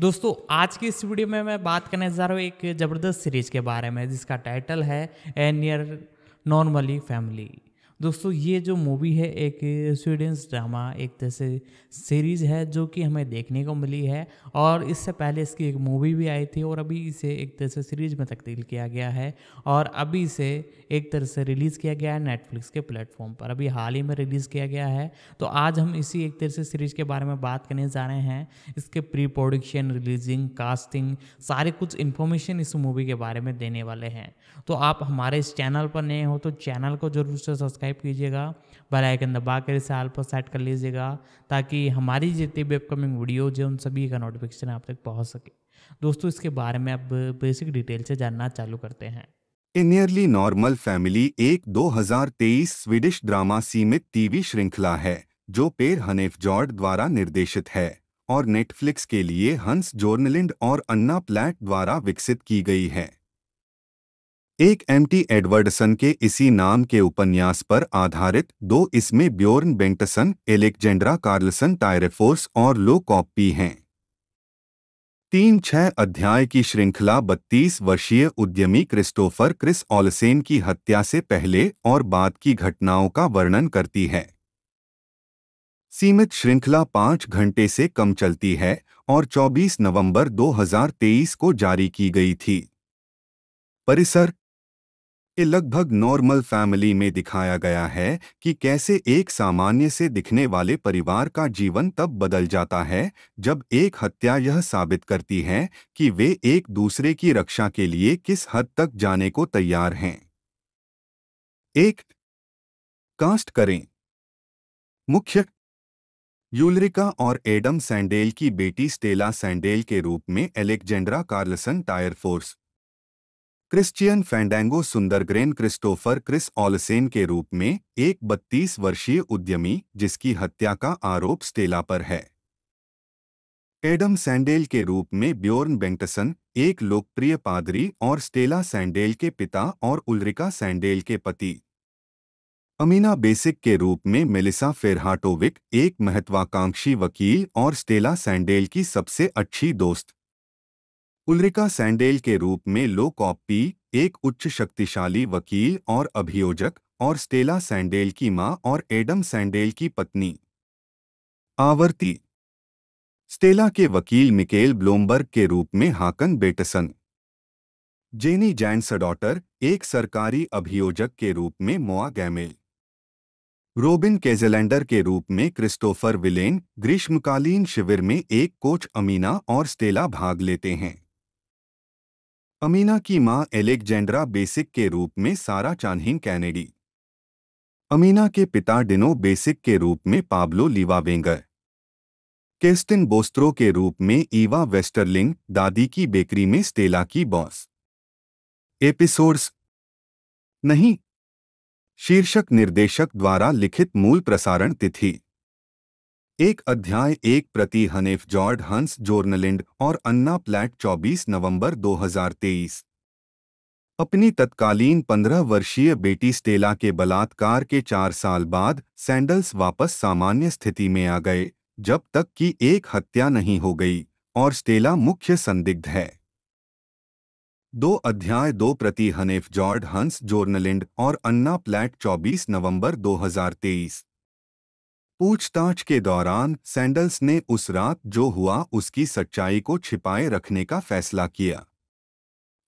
दोस्तों आज की इस वीडियो में मैं बात करने जा रहा हूँ एक ज़बरदस्त सीरीज़ के बारे में जिसका टाइटल है ए नियर नॉर्मली फैमिली दोस्तों ये जो मूवी है एक स्वीडेंस ड्रामा एक तरह से सीरीज़ है जो कि हमें देखने को मिली है और इससे पहले इसकी एक मूवी भी आई थी और अभी इसे एक तरह से सीरीज में तब्दील किया गया है और अभी इसे एक तरह से रिलीज़ किया गया है नेटफ्लिक्स के प्लेटफॉर्म पर अभी हाल ही में रिलीज़ किया गया है तो आज हम इसी एक तरह से सीरीज़ के बारे में बात करने जा रहे हैं इसके प्री प्रोडक्शन रिलीजिंग कास्टिंग सारे कुछ इन्फॉर्मेशन इस मूवी के बारे में देने वाले हैं तो आप हमारे इस चैनल पर नए हो तो चैनल को जरूर से सब्सक्राइब सब्सक्राइब कीजिएगा बेल आइकन दबा कर इसे आल पर सेट कर लीजिएगा ताकि हमारी जितनी भी अपकमिंग वीडियोज है उन सभी का नोटिफिकेशन आप तक पहुँच सके दोस्तों इसके बारे में अब बेसिक डिटेल से जानना चालू करते हैं नियरली नॉर्मल फैमिली एक 2023 स्वीडिश ड्रामा सीमित टीवी श्रृंखला है जो पेर हनेफ जॉर्ड द्वारा निर्देशित है और नेटफ्लिक्स के लिए हंस जोर्नलिंड और अन्ना प्लेट द्वारा विकसित की गई है एक एमटी एडवर्डसन के इसी नाम के उपन्यास पर आधारित दो इसमें Bjorn Bengtsson Alexandra Karlsson Tyrefors और लो कॉपी हैं तीन छह अध्याय की श्रृंखला 32 वर्षीय उद्यमी क्रिस्टोफर क्रिस ऑलसेन की हत्या से पहले और बाद की घटनाओं का वर्णन करती है सीमित श्रृंखला पांच घंटे से कम चलती है और 24 नवंबर 2023 को जारी की गई थी परिसर लगभग नॉर्मल फैमिली में दिखाया गया है कि कैसे एक सामान्य से दिखने वाले परिवार का जीवन तब बदल जाता है जब एक हत्या यह साबित करती है कि वे एक दूसरे की रक्षा के लिए किस हद तक जाने को तैयार हैं एक कास्ट करें मुख्य यूलरिका और एडम सैंडेल की बेटी स्टेला सैंडेल के रूप में Alexandra Karlsson Tyrefors Christian Fandango Sundgren Christopher Chris Olsen के रूप में एक 32 वर्षीय उद्यमी जिसकी हत्या का आरोप स्टेला पर है एडम सैंडेल के रूप में ब्योर्न बेंटसन एक लोकप्रिय पादरी और स्टेला सैंडेल के पिता और उल्रिका सैंडेल के पति अमीना बेसिक के रूप में मेलिसा फेरहाटोविक एक महत्वाकांक्षी वकील और स्टेला सैंडेल की सबसे अच्छी दोस्त उल्रिका सैंडेल के रूप में लो कॉपी एक उच्च शक्तिशाली वकील और अभियोजक और स्टेला सैंडेल की मां और एडम सैंडेल की पत्नी आवर्ती स्टेला के वकील मिकेल ब्लोमबर्ग के रूप में हाकन बेटसन जेनी जैनसडॉटर एक सरकारी अभियोजक के रूप में मोआ गैमेल रोबिन केजेलैंडर के रूप में क्रिस्टोफर विलेन ग्रीष्मकालीन शिविर में एक कोच अमीना और स्टेला भाग लेते हैं अमीना की मां एलेक्जेंड्रा बेसिक के रूप में सारा चानहिन कैनेडी अमीना के पिता डिनो बेसिक के रूप में पाब्लो लिवावेंगर केस्टिन बोस्त्रो के रूप में ईवा वेस्टरलिंग दादी की बेकरी में स्टेला की बॉस एपिसोड्स नहीं शीर्षक निर्देशक द्वारा लिखित मूल प्रसारण तिथि एक अध्याय एक प्रति हनेफ जॉर्ड हंस जोर्नलिंड और अन्ना प्लैट 24 नवंबर 2023 अपनी तत्कालीन 15 वर्षीय बेटी स्टेला के बलात्कार के चार साल बाद सैंडल्स वापस सामान्य स्थिति में आ गए जब तक कि एक हत्या नहीं हो गई और स्टेला मुख्य संदिग्ध है दो अध्याय दो प्रति हनेफ जॉर्ड हंस जोर्नलिंड और अन्ना प्लैट 24 नवंबर 2023 पूछताछ के दौरान सैंडल्स ने उस रात जो हुआ उसकी सच्चाई को छिपाए रखने का फैसला किया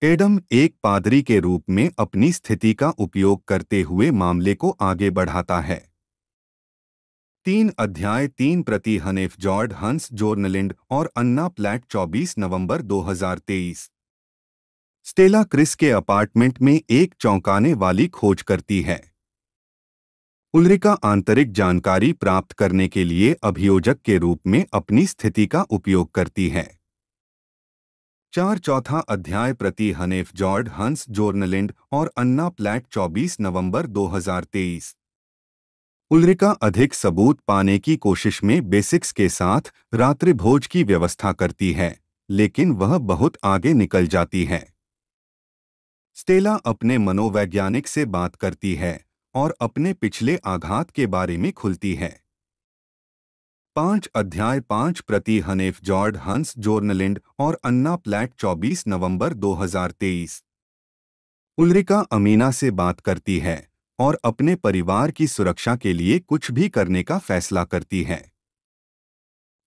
एडम एक पादरी के रूप में अपनी स्थिति का उपयोग करते हुए मामले को आगे बढ़ाता है तीन अध्याय तीन प्रति हनेफ जॉर्ड हंस जोर्नलिंड और अन्ना प्लैट 24 नवंबर 2023 स्टेला क्रिस के अपार्टमेंट में एक चौंकाने वाली खोज करती है उल्रिका आंतरिक जानकारी प्राप्त करने के लिए अभियोजक के रूप में अपनी स्थिति का उपयोग करती है चार चौथा अध्याय प्रति हनेफ जॉर्ड हंस जोर्नलिंड और अन्ना प्लैट 24 नवंबर 2023 उल्रिका अधिक सबूत पाने की कोशिश में बेसिक्स के साथ रात्रि भोज की व्यवस्था करती है लेकिन वह बहुत आगे निकल जाती है स्टेला अपने मनोवैज्ञानिक से बात करती है और अपने पिछले आघात के बारे में खुलती है पांच अध्याय पांच प्रति हनेफ जॉर्ड हंस जोर्नलिंड और अन्ना प्लैट 24 नवंबर 2023 उल्रिका अमीना से बात करती है और अपने परिवार की सुरक्षा के लिए कुछ भी करने का फैसला करती है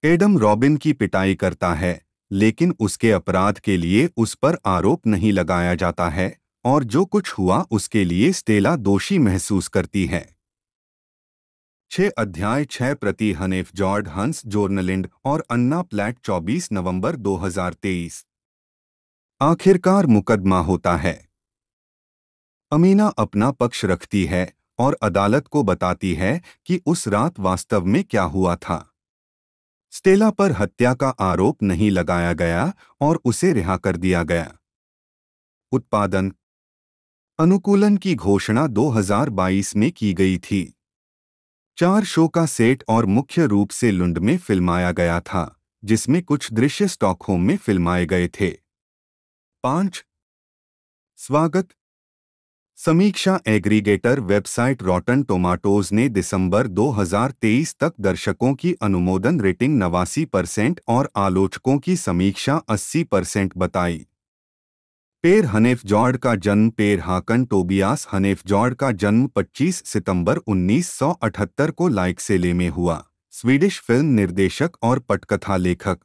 एडम रॉबिन की पिटाई करता है लेकिन उसके अपराध के लिए उस पर आरोप नहीं लगाया जाता है और जो कुछ हुआ उसके लिए स्टेला दोषी महसूस करती है छह अध्याय छह प्रति हनेफ जॉर्ड हंस जोर्नलिंड और अन्ना प्लैट 24 नवंबर 2023 आखिरकार मुकदमा होता है अमीना अपना पक्ष रखती है और अदालत को बताती है कि उस रात वास्तव में क्या हुआ था स्टेला पर हत्या का आरोप नहीं लगाया गया और उसे रिहा कर दिया गया उत्पादन अनुकूलन की घोषणा 2022 में की गई थी चार शो का सेट और मुख्य रूप से लुंड में फिल्माया गया था जिसमें कुछ दृश्य स्टॉकहोम में फिल्माए गए थे पांच स्वागत समीक्षा एग्रीगेटर वेबसाइट रॉटन टोमाटोज ने दिसंबर 2023 तक दर्शकों की अनुमोदन रेटिंग नवासी परसेंट और आलोचकों की समीक्षा 80 परसेंट बताई पेर हनेफ जॉर्ड का जन्म पेर हाकन टोबियास हनेफ जॉर्ड का जन्म 25 सितंबर 1978 को लाइकसेले में हुआ स्वीडिश फिल्म निर्देशक और पटकथा लेखक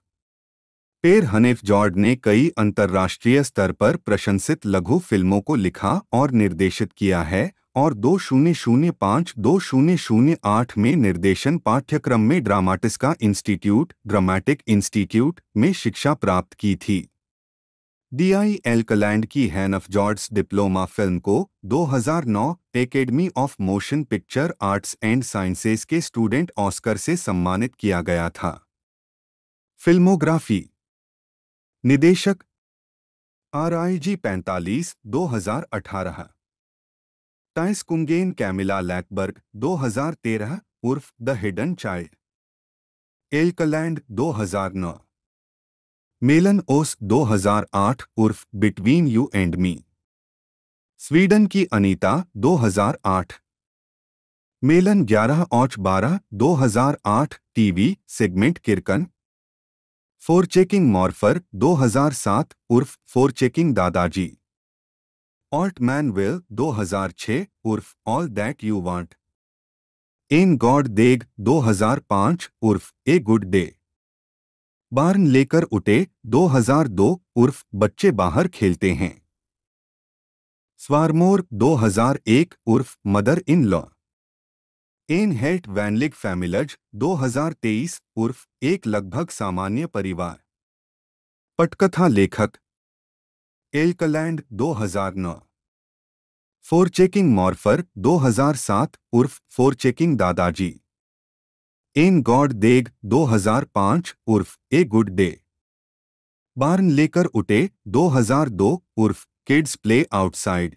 पेर हनेफ जॉर्ड ने कई अंतर्राष्ट्रीय स्तर पर प्रशंसित लघु फिल्मों को लिखा और निर्देशित किया है और दो शून्य शून्य पाँच दो शून्य शून्य आठ में निर्देशन पाठ्यक्रम में ड्रामाटिस्का इंस्टीट्यूट ड्रामेटिक इंस्टीट्यूट में शिक्षा प्राप्त की थी डीआई एल्कलैंड की हैन ऑफ जॉर्ड्स डिप्लोमा फिल्म को 2009 Academy of Motion Picture Arts and Sciences के स्टूडेंट ऑस्कर से सम्मानित किया गया था फिल्मोग्राफी निदेशक आर आई जी पैंतालीस दो हजार अठारह टाइस कुंगेन कैमिला लैकबर्ग 2013 उर्फ द हिडन चाइल्ड एल्कलैंड 2009 मेलन ओस 2008 उर्फ between you and me Sweden की अनीता 2008 मेलन 11 ऑच 12 2008 टीवी सेगमेंट किरकन फोर चेकिंग मॉर्फर 2007 उर्फ फोर चेकिंग दादाजी ऑल्ट मैन विल 2006 उर्फ ऑल दैट यू वांट इन गॉड देग 2005 उर्फ ए गुड डे बार्न लेकर उठे 2002 उर्फ बच्चे बाहर खेलते हैं स्वारमोर 2001 उर्फ मदर इन लॉ एन हेल्ट वैनलिक फैमिलज 2023 उर्फ एक लगभग सामान्य परिवार पटकथा लेखक एल्कलैंड 2009 फोरचेकिंग मॉर्फर 2007 उर्फ फोरचेकिंग दादाजी इन गॉड देग 2005 उर्फ ए गुड डे बार्न लेकर उठे 2002 उर्फ किड्स प्ले आउटसाइड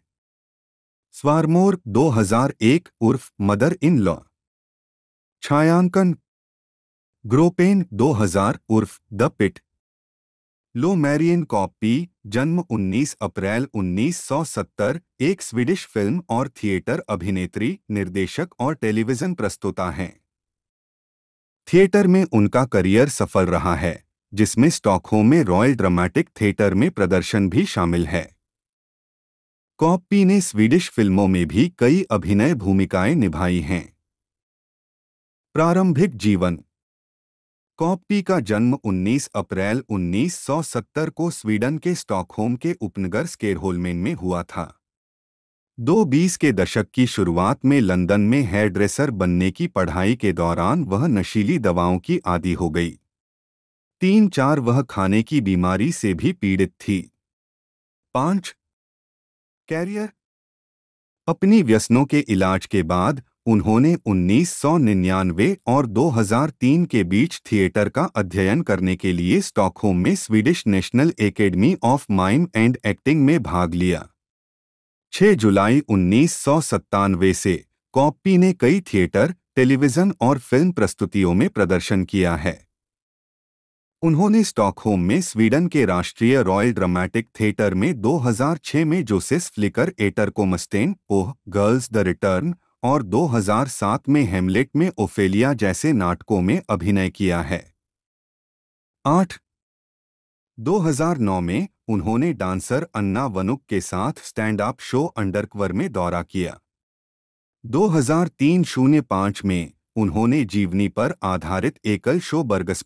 स्वारमोर 2001 उर्फ मदर इन लॉ छायांकन ग्रोपेन 2000 उर्फ the pit Lo Marion Kauppi जन्म 19 अप्रैल 1970 एक स्वीडिश फिल्म और थिएटर अभिनेत्री निर्देशक और टेलीविजन प्रस्तुता हैं थिएटर में उनका करियर सफल रहा है जिसमें स्टॉकहोम में रॉयल ड्रामेटिक थिएटर में प्रदर्शन भी शामिल है कॉप्पी ने स्वीडिश फिल्मों में भी कई अभिनय भूमिकाएं निभाई हैं प्रारंभिक जीवन कॉप्पी का जन्म 19 अप्रैल 1970 को स्वीडन के स्टॉकहोम के उपनगर स्केरहोलमेन में हुआ था 2020 के दशक की शुरुआत में लंदन में हेयर ड्रेसर बनने की पढ़ाई के दौरान वह नशीली दवाओं की आदि हो गई तीन चार वह खाने की बीमारी से भी पीड़ित थी पांच कैरियर अपनी व्यसनों के इलाज के बाद उन्होंने 1999 और 2003 के बीच थिएटर का अध्ययन करने के लिए स्टॉकहोम में Swedish National Academy of Mime and Acting में भाग लिया 6 जुलाई उन्नीस से कॉपी ने कई थिएटर टेलीविजन और फिल्म प्रस्तुतियों में प्रदर्शन किया है उन्होंने स्टॉकहोम में स्वीडन के राष्ट्रीय रॉयल ड्रामेटिक थिएटर में 2006 में जोसेस फ्लिकर एटर कोमस्टेन ओह गर्ल्स द रिटर्न और 2007 में हेमलेट में ओफेलिया जैसे नाटकों में अभिनय किया है आठ 2009 में उन्होंने डांसर अन्ना वनुक के साथ स्टैंड अप शो अंडरकवर में दौरा किया 2003-05 में उन्होंने जीवनी पर आधारित एकल शो बर्गस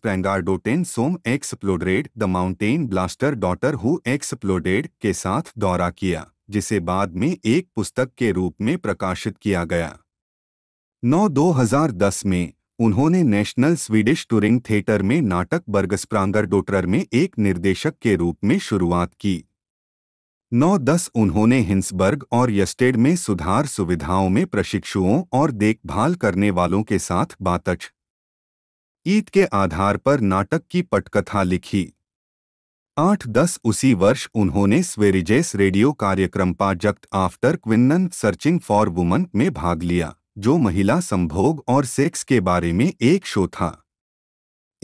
डोटेन सोम exploded the mountain blaster daughter who exploded के साथ दौरा किया जिसे बाद में एक पुस्तक के रूप में प्रकाशित किया गया नौ 2010 में उन्होंने नेशनल स्वीडिश टूरिंग थिएटर में नाटक बर्गस्प्रांगर डोटर में एक निर्देशक के रूप में शुरुआत की नौ दस उन्होंने हिंसबर्ग और यस्टेड में सुधार सुविधाओं में प्रशिक्षुओं और देखभाल करने वालों के साथ बातच ईद के आधार पर नाटक की पटकथा लिखी आठ दस उसी वर्ष उन्होंने स्वेरिजेस रेडियो कार्यक्रम पाजक्ट आफ्टर क्विन्नन सर्चिंग फॉर वुमन में भाग लिया जो महिला संभोग और सेक्स के बारे में एक शो था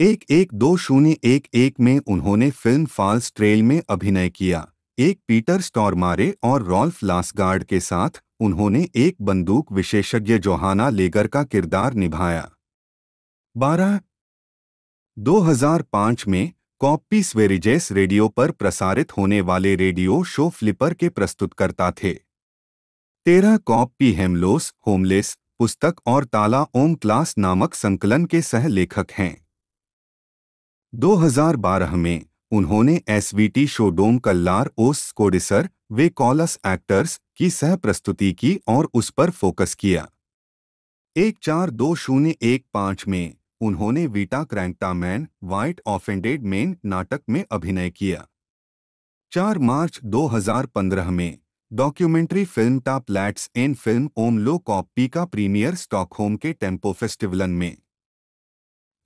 एक एक दो शून्य एक एक में उन्होंने फिल्म फॉल्स ट्रेल में अभिनय किया एक पीटर स्टॉरमारे और रॉल्फ लासगार्ड के साथ उन्होंने एक बंदूक विशेषज्ञ जोहाना लेगर का किरदार निभाया बारह 2005 में कॉपी स्वेरिजेस रेडियो पर प्रसारित होने वाले रेडियो शो फ्लिपर के प्रस्तुतकर्ता थे तेरह कॉपी हेमलोस होमलेस पुस्तक और ताला ओम क्लास नामक संकलन के सह लेखक हैं 2012 में उन्होंने एसवीटी शोडोम कल्लार ओस कोडिसर वे कॉलस एक्टर्स की सह प्रस्तुति की और उस पर फोकस किया एक चार दो शून्य एक पांच में उन्होंने वीटा मैन व्हाइट ऑफेंडेड मेन नाटक में अभिनय किया 4 मार्च 2015 में डॉक्यूमेंट्री फिल्म टाप लैट्स एन फिल्म ओम लो कॉपी का प्रीमियर स्टॉकहोम के टेम्पो फेस्टिवलन में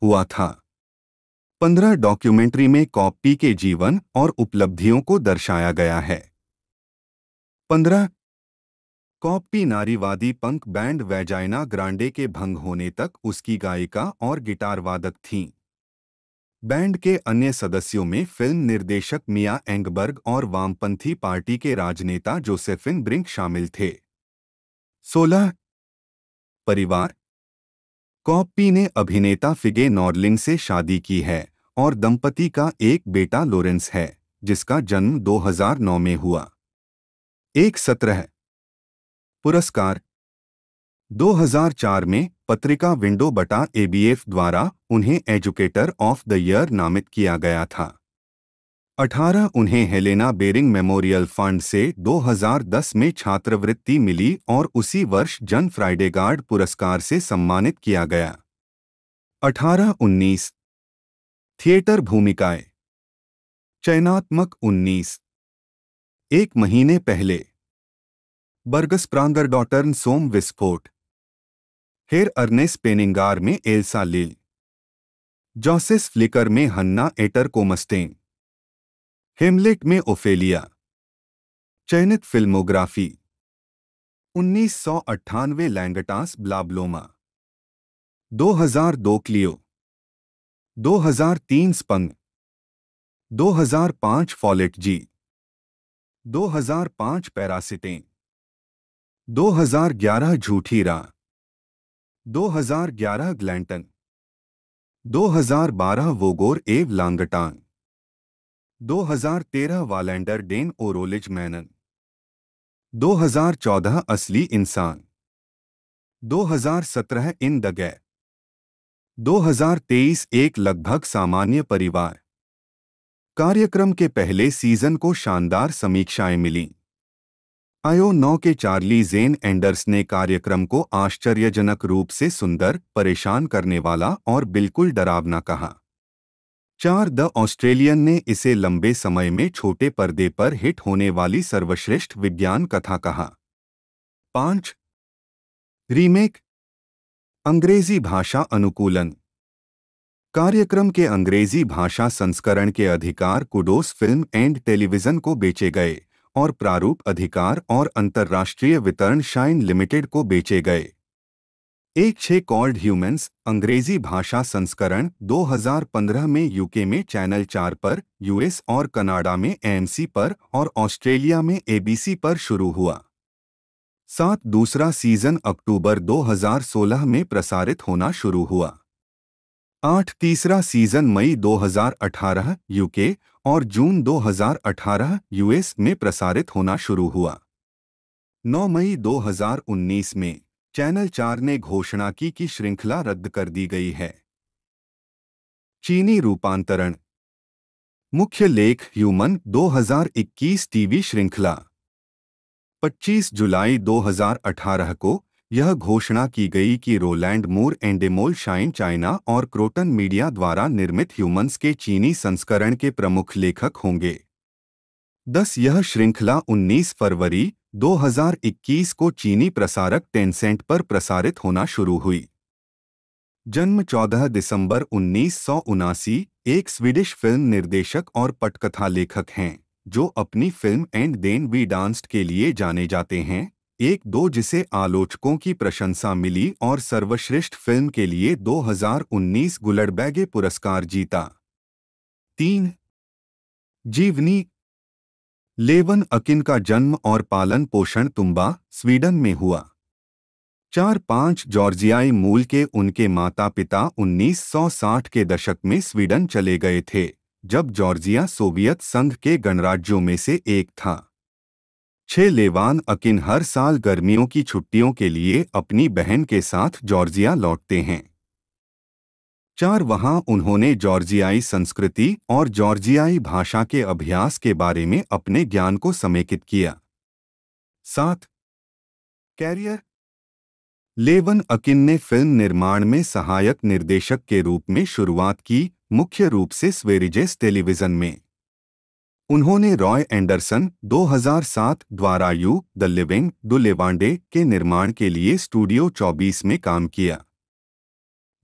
हुआ था पंद्रह डॉक्यूमेंट्री में कॉपी के जीवन और उपलब्धियों को दर्शाया गया है पंद्रह कॉपी नारीवादी पंक बैंड वैजाइना ग्रांडे के भंग होने तक उसकी गायिका और गिटार वादक थीं बैंड के अन्य सदस्यों में फिल्म निर्देशक मिया एंगबर्ग और वामपंथी पार्टी के राजनेता जोसेफिन ब्रिंक शामिल थे सोलह परिवार कॉपी ने अभिनेता फिगे नॉर्लिन से शादी की है और दंपति का एक बेटा लोरेंस है जिसका जन्म 2009 में हुआ एक सत्रह पुरस्कार 2004 में पत्रिका विंडो बटा एबीएफ द्वारा उन्हें एजुकेटर ऑफ द ईयर नामित किया गया था 18 उन्हें हेलेना बेरिंग मेमोरियल फंड से 2010 में छात्रवृत्ति मिली और उसी वर्ष जन फ्राइडे गार्ड पुरस्कार से सम्मानित किया गया 18-19 थिएटर भूमिकाएं चयनात्मक 19 एक महीने पहले बर्गस प्रांगर डॉटर्न सोम विस्फोट हेर अर्नेस पेनिंगार में एल्सा लील जॉसेस फ्लिकर में हन्ना एटर को हेमलेट में ओफेलिया चयनित फिल्मोग्राफी उन्नीस सौ अट्ठानवे लैंगटास हजार 2002 क्लियो 2003 स्पंग 2005 फॉलेट जी 2005 पैरासिटें 2011 झूठी रा 2011 ग्लैंटन 2012 वोगोर एव हजार 2013 वालेंडर डेन ओरोलिज मैनन 2014 असली इंसान 2017 इन द गै 2023 एक लगभग सामान्य परिवार कार्यक्रम के पहले सीजन को शानदार समीक्षाएं मिलीं आयो नौ के चार्ली जेन एंडर्स ने कार्यक्रम को आश्चर्यजनक रूप से सुंदर परेशान करने वाला और बिल्कुल डरावना कहा चार द ऑस्ट्रेलियन ने इसे लंबे समय में छोटे पर्दे पर हिट होने वाली सर्वश्रेष्ठ विज्ञान कथा कहा पांच रीमेक अंग्रेजी भाषा अनुकूलन कार्यक्रम के अंग्रेजी भाषा संस्करण के अधिकार कुडोस फिल्म एंड टेलीविजन को बेचे गए और प्रारूप अधिकार और अंतर्राष्ट्रीय वितरण शाइन लिमिटेड को बेचे गए एक छे कॉल्ड ह्यूमंस अंग्रेजी भाषा संस्करण 2015 में यूके में चैनल चार पर यूएस और कनाडा में एएमसी पर और ऑस्ट्रेलिया में एबीसी पर शुरू हुआ साथ दूसरा सीज़न अक्टूबर 2016 में प्रसारित होना शुरू हुआ आठ तीसरा सीजन मई 2018 यूके और जून 2018 यूएस में प्रसारित होना शुरू हुआ 9 मई 2019 में चैनल चार ने घोषणा की कि श्रृंखला रद्द कर दी गई है चीनी रूपांतरण मुख्य लेख ह्यूमन 2021 टीवी श्रृंखला 25 जुलाई 2018 को यह घोषणा की गई कि Roland Moore Endemol Shine China और क्रोटन मीडिया द्वारा निर्मित ह्यूमंस के चीनी संस्करण के प्रमुख लेखक होंगे दस यह श्रृंखला 19 फरवरी 2021 को चीनी प्रसारक टेनसेंट पर प्रसारित होना शुरू हुई जन्म 14 दिसंबर उन्नीस एक स्वीडिश फिल्म निर्देशक और पटकथा लेखक हैं जो अपनी film And Then We Danced के लिए जाने जाते हैं एक दो जिसे आलोचकों की प्रशंसा मिली और सर्वश्रेष्ठ फिल्म के लिए 2019 गुलडबैगे पुरस्कार जीता तीन जीवनी लेवन अकिन का जन्म और पालन पोषण तुम्बा स्वीडन में हुआ चार पांच जॉर्जियाई मूल के उनके माता पिता 1960 के दशक में स्वीडन चले गए थे जब जॉर्जिया सोवियत संघ के गणराज्यों में से एक था छह लेवान अकिन हर साल गर्मियों की छुट्टियों के लिए अपनी बहन के साथ जॉर्जिया लौटते हैं चार वहां उन्होंने जॉर्जियाई संस्कृति और जॉर्जियाई भाषा के अभ्यास के बारे में अपने ज्ञान को समेकित किया सात कैरियर लेवन अकिन ने फिल्म निर्माण में सहायक निर्देशक के रूप में शुरुआत की मुख्य रूप से स्वेरिजेस टेलीविजन में उन्होंने रॉय एंडरसन 2007 द्वारा यू द लिविंग द लेवांडे के निर्माण के लिए स्टूडियो 24 में काम किया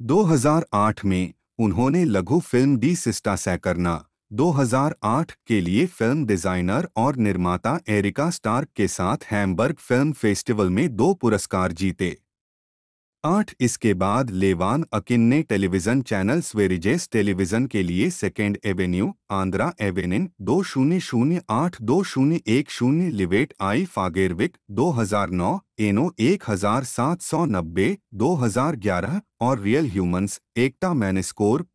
2008 में उन्होंने लघु फिल्म डी सिस्टा सैकरना 2008 के लिए फिल्म डिजाइनर और निर्माता एरिका स्टार्क के साथ हैम्बर्ग फिल्म फेस्टिवल में दो पुरस्कार जीते आठ इसके बाद लेवान अकिन ने टेलीविजन चैनल स्वेरिजेस टेलीविजन के लिए सेकेंड एवेन्यू आंध्रा एवेनिन दो शून्य शून्य आठ दो शून्य एक शून्य लिवेट आई फागेरविक 2009 एनो एक हजार सात सौ नब्बे दो हजार ग्यारह और रियल ह्यूमंस एकता मैनस्कोर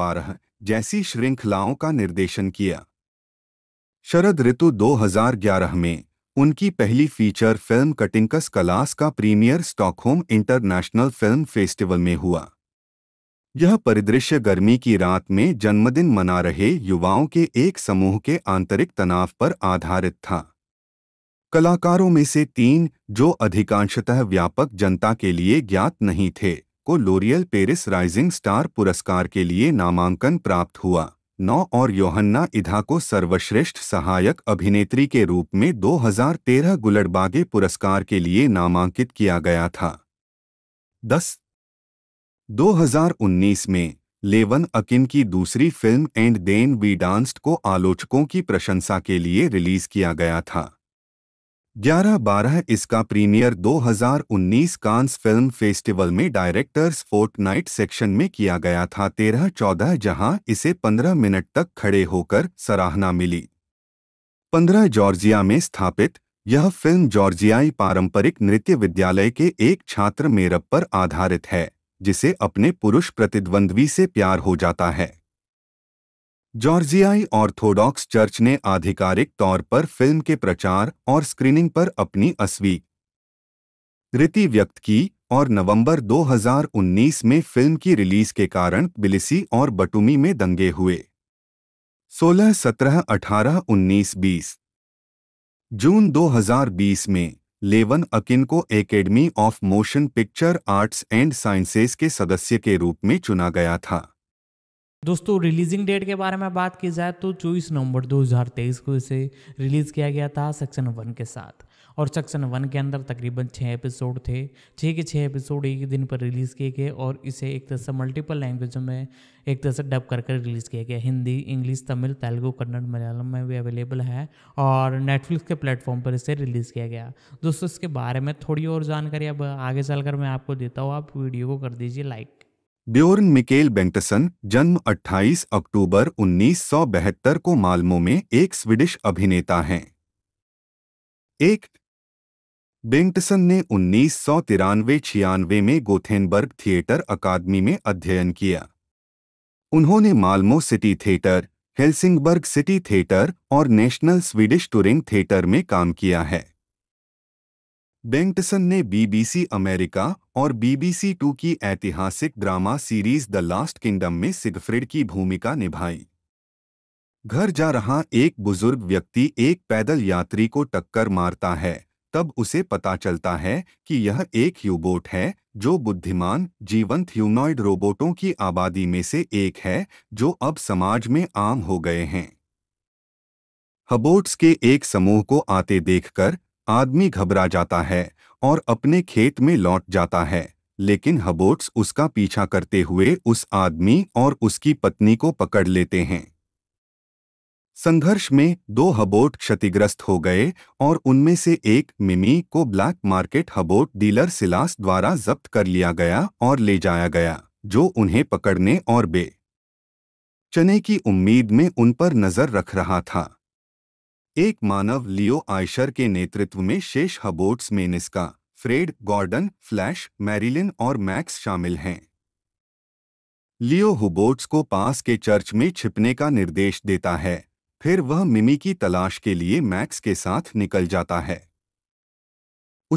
बारह जैसी श्रृंखलाओं का निर्देशन किया शरद ऋतु दो में उनकी पहली फीचर फिल्म कटिंकस कलास का premiere Stockholm International Film Festival में हुआ यह परिदृश्य गर्मी की रात में जन्मदिन मना रहे युवाओं के एक समूह के आंतरिक तनाव पर आधारित था कलाकारों में से तीन जो अधिकांशतः व्यापक जनता के लिए ज्ञात नहीं थे को लोरियल पेरिस राइजिंग स्टार पुरस्कार के लिए नामांकन प्राप्त हुआ नौ और योहन्ना इधा को सर्वश्रेष्ठ सहायक अभिनेत्री के रूप में 2013 गुलडबागे पुरस्कार के लिए नामांकित किया गया था दस 2019 में लेवन अकिन की दूसरी film And Then We Danced को आलोचकों की प्रशंसा के लिए रिलीज किया गया था ग्यारह बारह इसका प्रीमियर 2019 कांस फिल्म फेस्टिवल में डायरेक्टर्स फोर्टनाइट सेक्शन में किया गया था तेरह चौदह जहां इसे पंद्रह मिनट तक खड़े होकर सराहना मिली पंद्रह जॉर्जिया में स्थापित यह फिल्म जॉर्जियाई पारंपरिक नृत्य विद्यालय के एक छात्र मेरप पर आधारित है जिसे अपने पुरुष प्रतिद्वंद्वी से प्यार हो जाता है जॉर्जियाई ऑर्थोडॉक्स चर्च ने आधिकारिक तौर पर फिल्म के प्रचार और स्क्रीनिंग पर अपनी अस्वी रीति व्यक्त की और नवंबर 2019 में फिल्म की रिलीज के कारण बिलिसी और बटुमी में दंगे हुए 16, 17, 18, 19, 20 जून 2020 में लेवन अकिन को Academy of Motion Picture Arts and Sciences के सदस्य के रूप में चुना गया था दोस्तों रिलीजिंग डेट के बारे में बात की जाए तो 24 नवंबर 2023 को इसे रिलीज़ किया गया था सेक्शन वन के साथ और सेक्शन वन के अंदर तकरीबन छः एपिसोड थे छः के छः एपिसोड एक दिन पर रिलीज़ किए गए और इसे एक तरह से मल्टीपल लैंग्वेजों में एक तरह से डब कर कर रिलीज़ किया गया हिंदी इंग्लिश तमिल तेलुगु कन्नड़ मलयालम में भी अवेलेबल है और नेटफ्लिक्स के प्लेटफॉर्म पर इसे रिलीज़ किया गया दोस्तों इसके बारे में थोड़ी और जानकारी अब आगे चल मैं आपको देता हूँ आप वीडियो को कर दीजिए लाइक ब्योर्न मिकेल बेंटसन जन्म 28 अक्टूबर उन्नीस को मालमो में एक स्वीडिश अभिनेता हैं एक बेंटसन ने उन्नीस सौ तिरानवे छियानवे में गोथेनबर्ग थिएटर अकादमी में अध्ययन किया उन्होंने Malmo City Theatre Helsingborg City Theatre और नेशनल स्वीडिश टूरिंग थिएटर में काम किया है बेंगटसन ने बीबीसी अमेरिका और बीबीसी टू की ऐतिहासिक drama series The Last Kingdom में सिगफ्रिड की भूमिका निभाई घर जा रहा एक बुजुर्ग व्यक्ति एक पैदल यात्री को टक्कर मारता है तब उसे पता चलता है कि यह एक ह्यूबोट है जो बुद्धिमान जीवंत ह्यूनॉइड रोबोटों की आबादी में से एक है जो अब समाज में आम हो गए हैं हबोट्स के एक समूह को आते देखकर आदमी घबरा जाता है और अपने खेत में लौट जाता है लेकिन हबोट्स उसका पीछा करते हुए उस आदमी और उसकी पत्नी को पकड़ लेते हैं संघर्ष में दो हबोट क्षतिग्रस्त हो गए और उनमें से एक मिमी को black market hubot dealer Silas द्वारा जब्त कर लिया गया और ले जाया गया जो उन्हें पकड़ने और बे चने की उम्मीद में उन पर नजर रख रहा था एक मानव लियो आयशर के नेतृत्व में शेष हबोट्स में Niska Fred Gordon Flash Marilyn और मैक्स शामिल हैं लियो हुबोट्स को पास के चर्च में छिपने का निर्देश देता है फिर वह मिमी की तलाश के लिए मैक्स के साथ निकल जाता है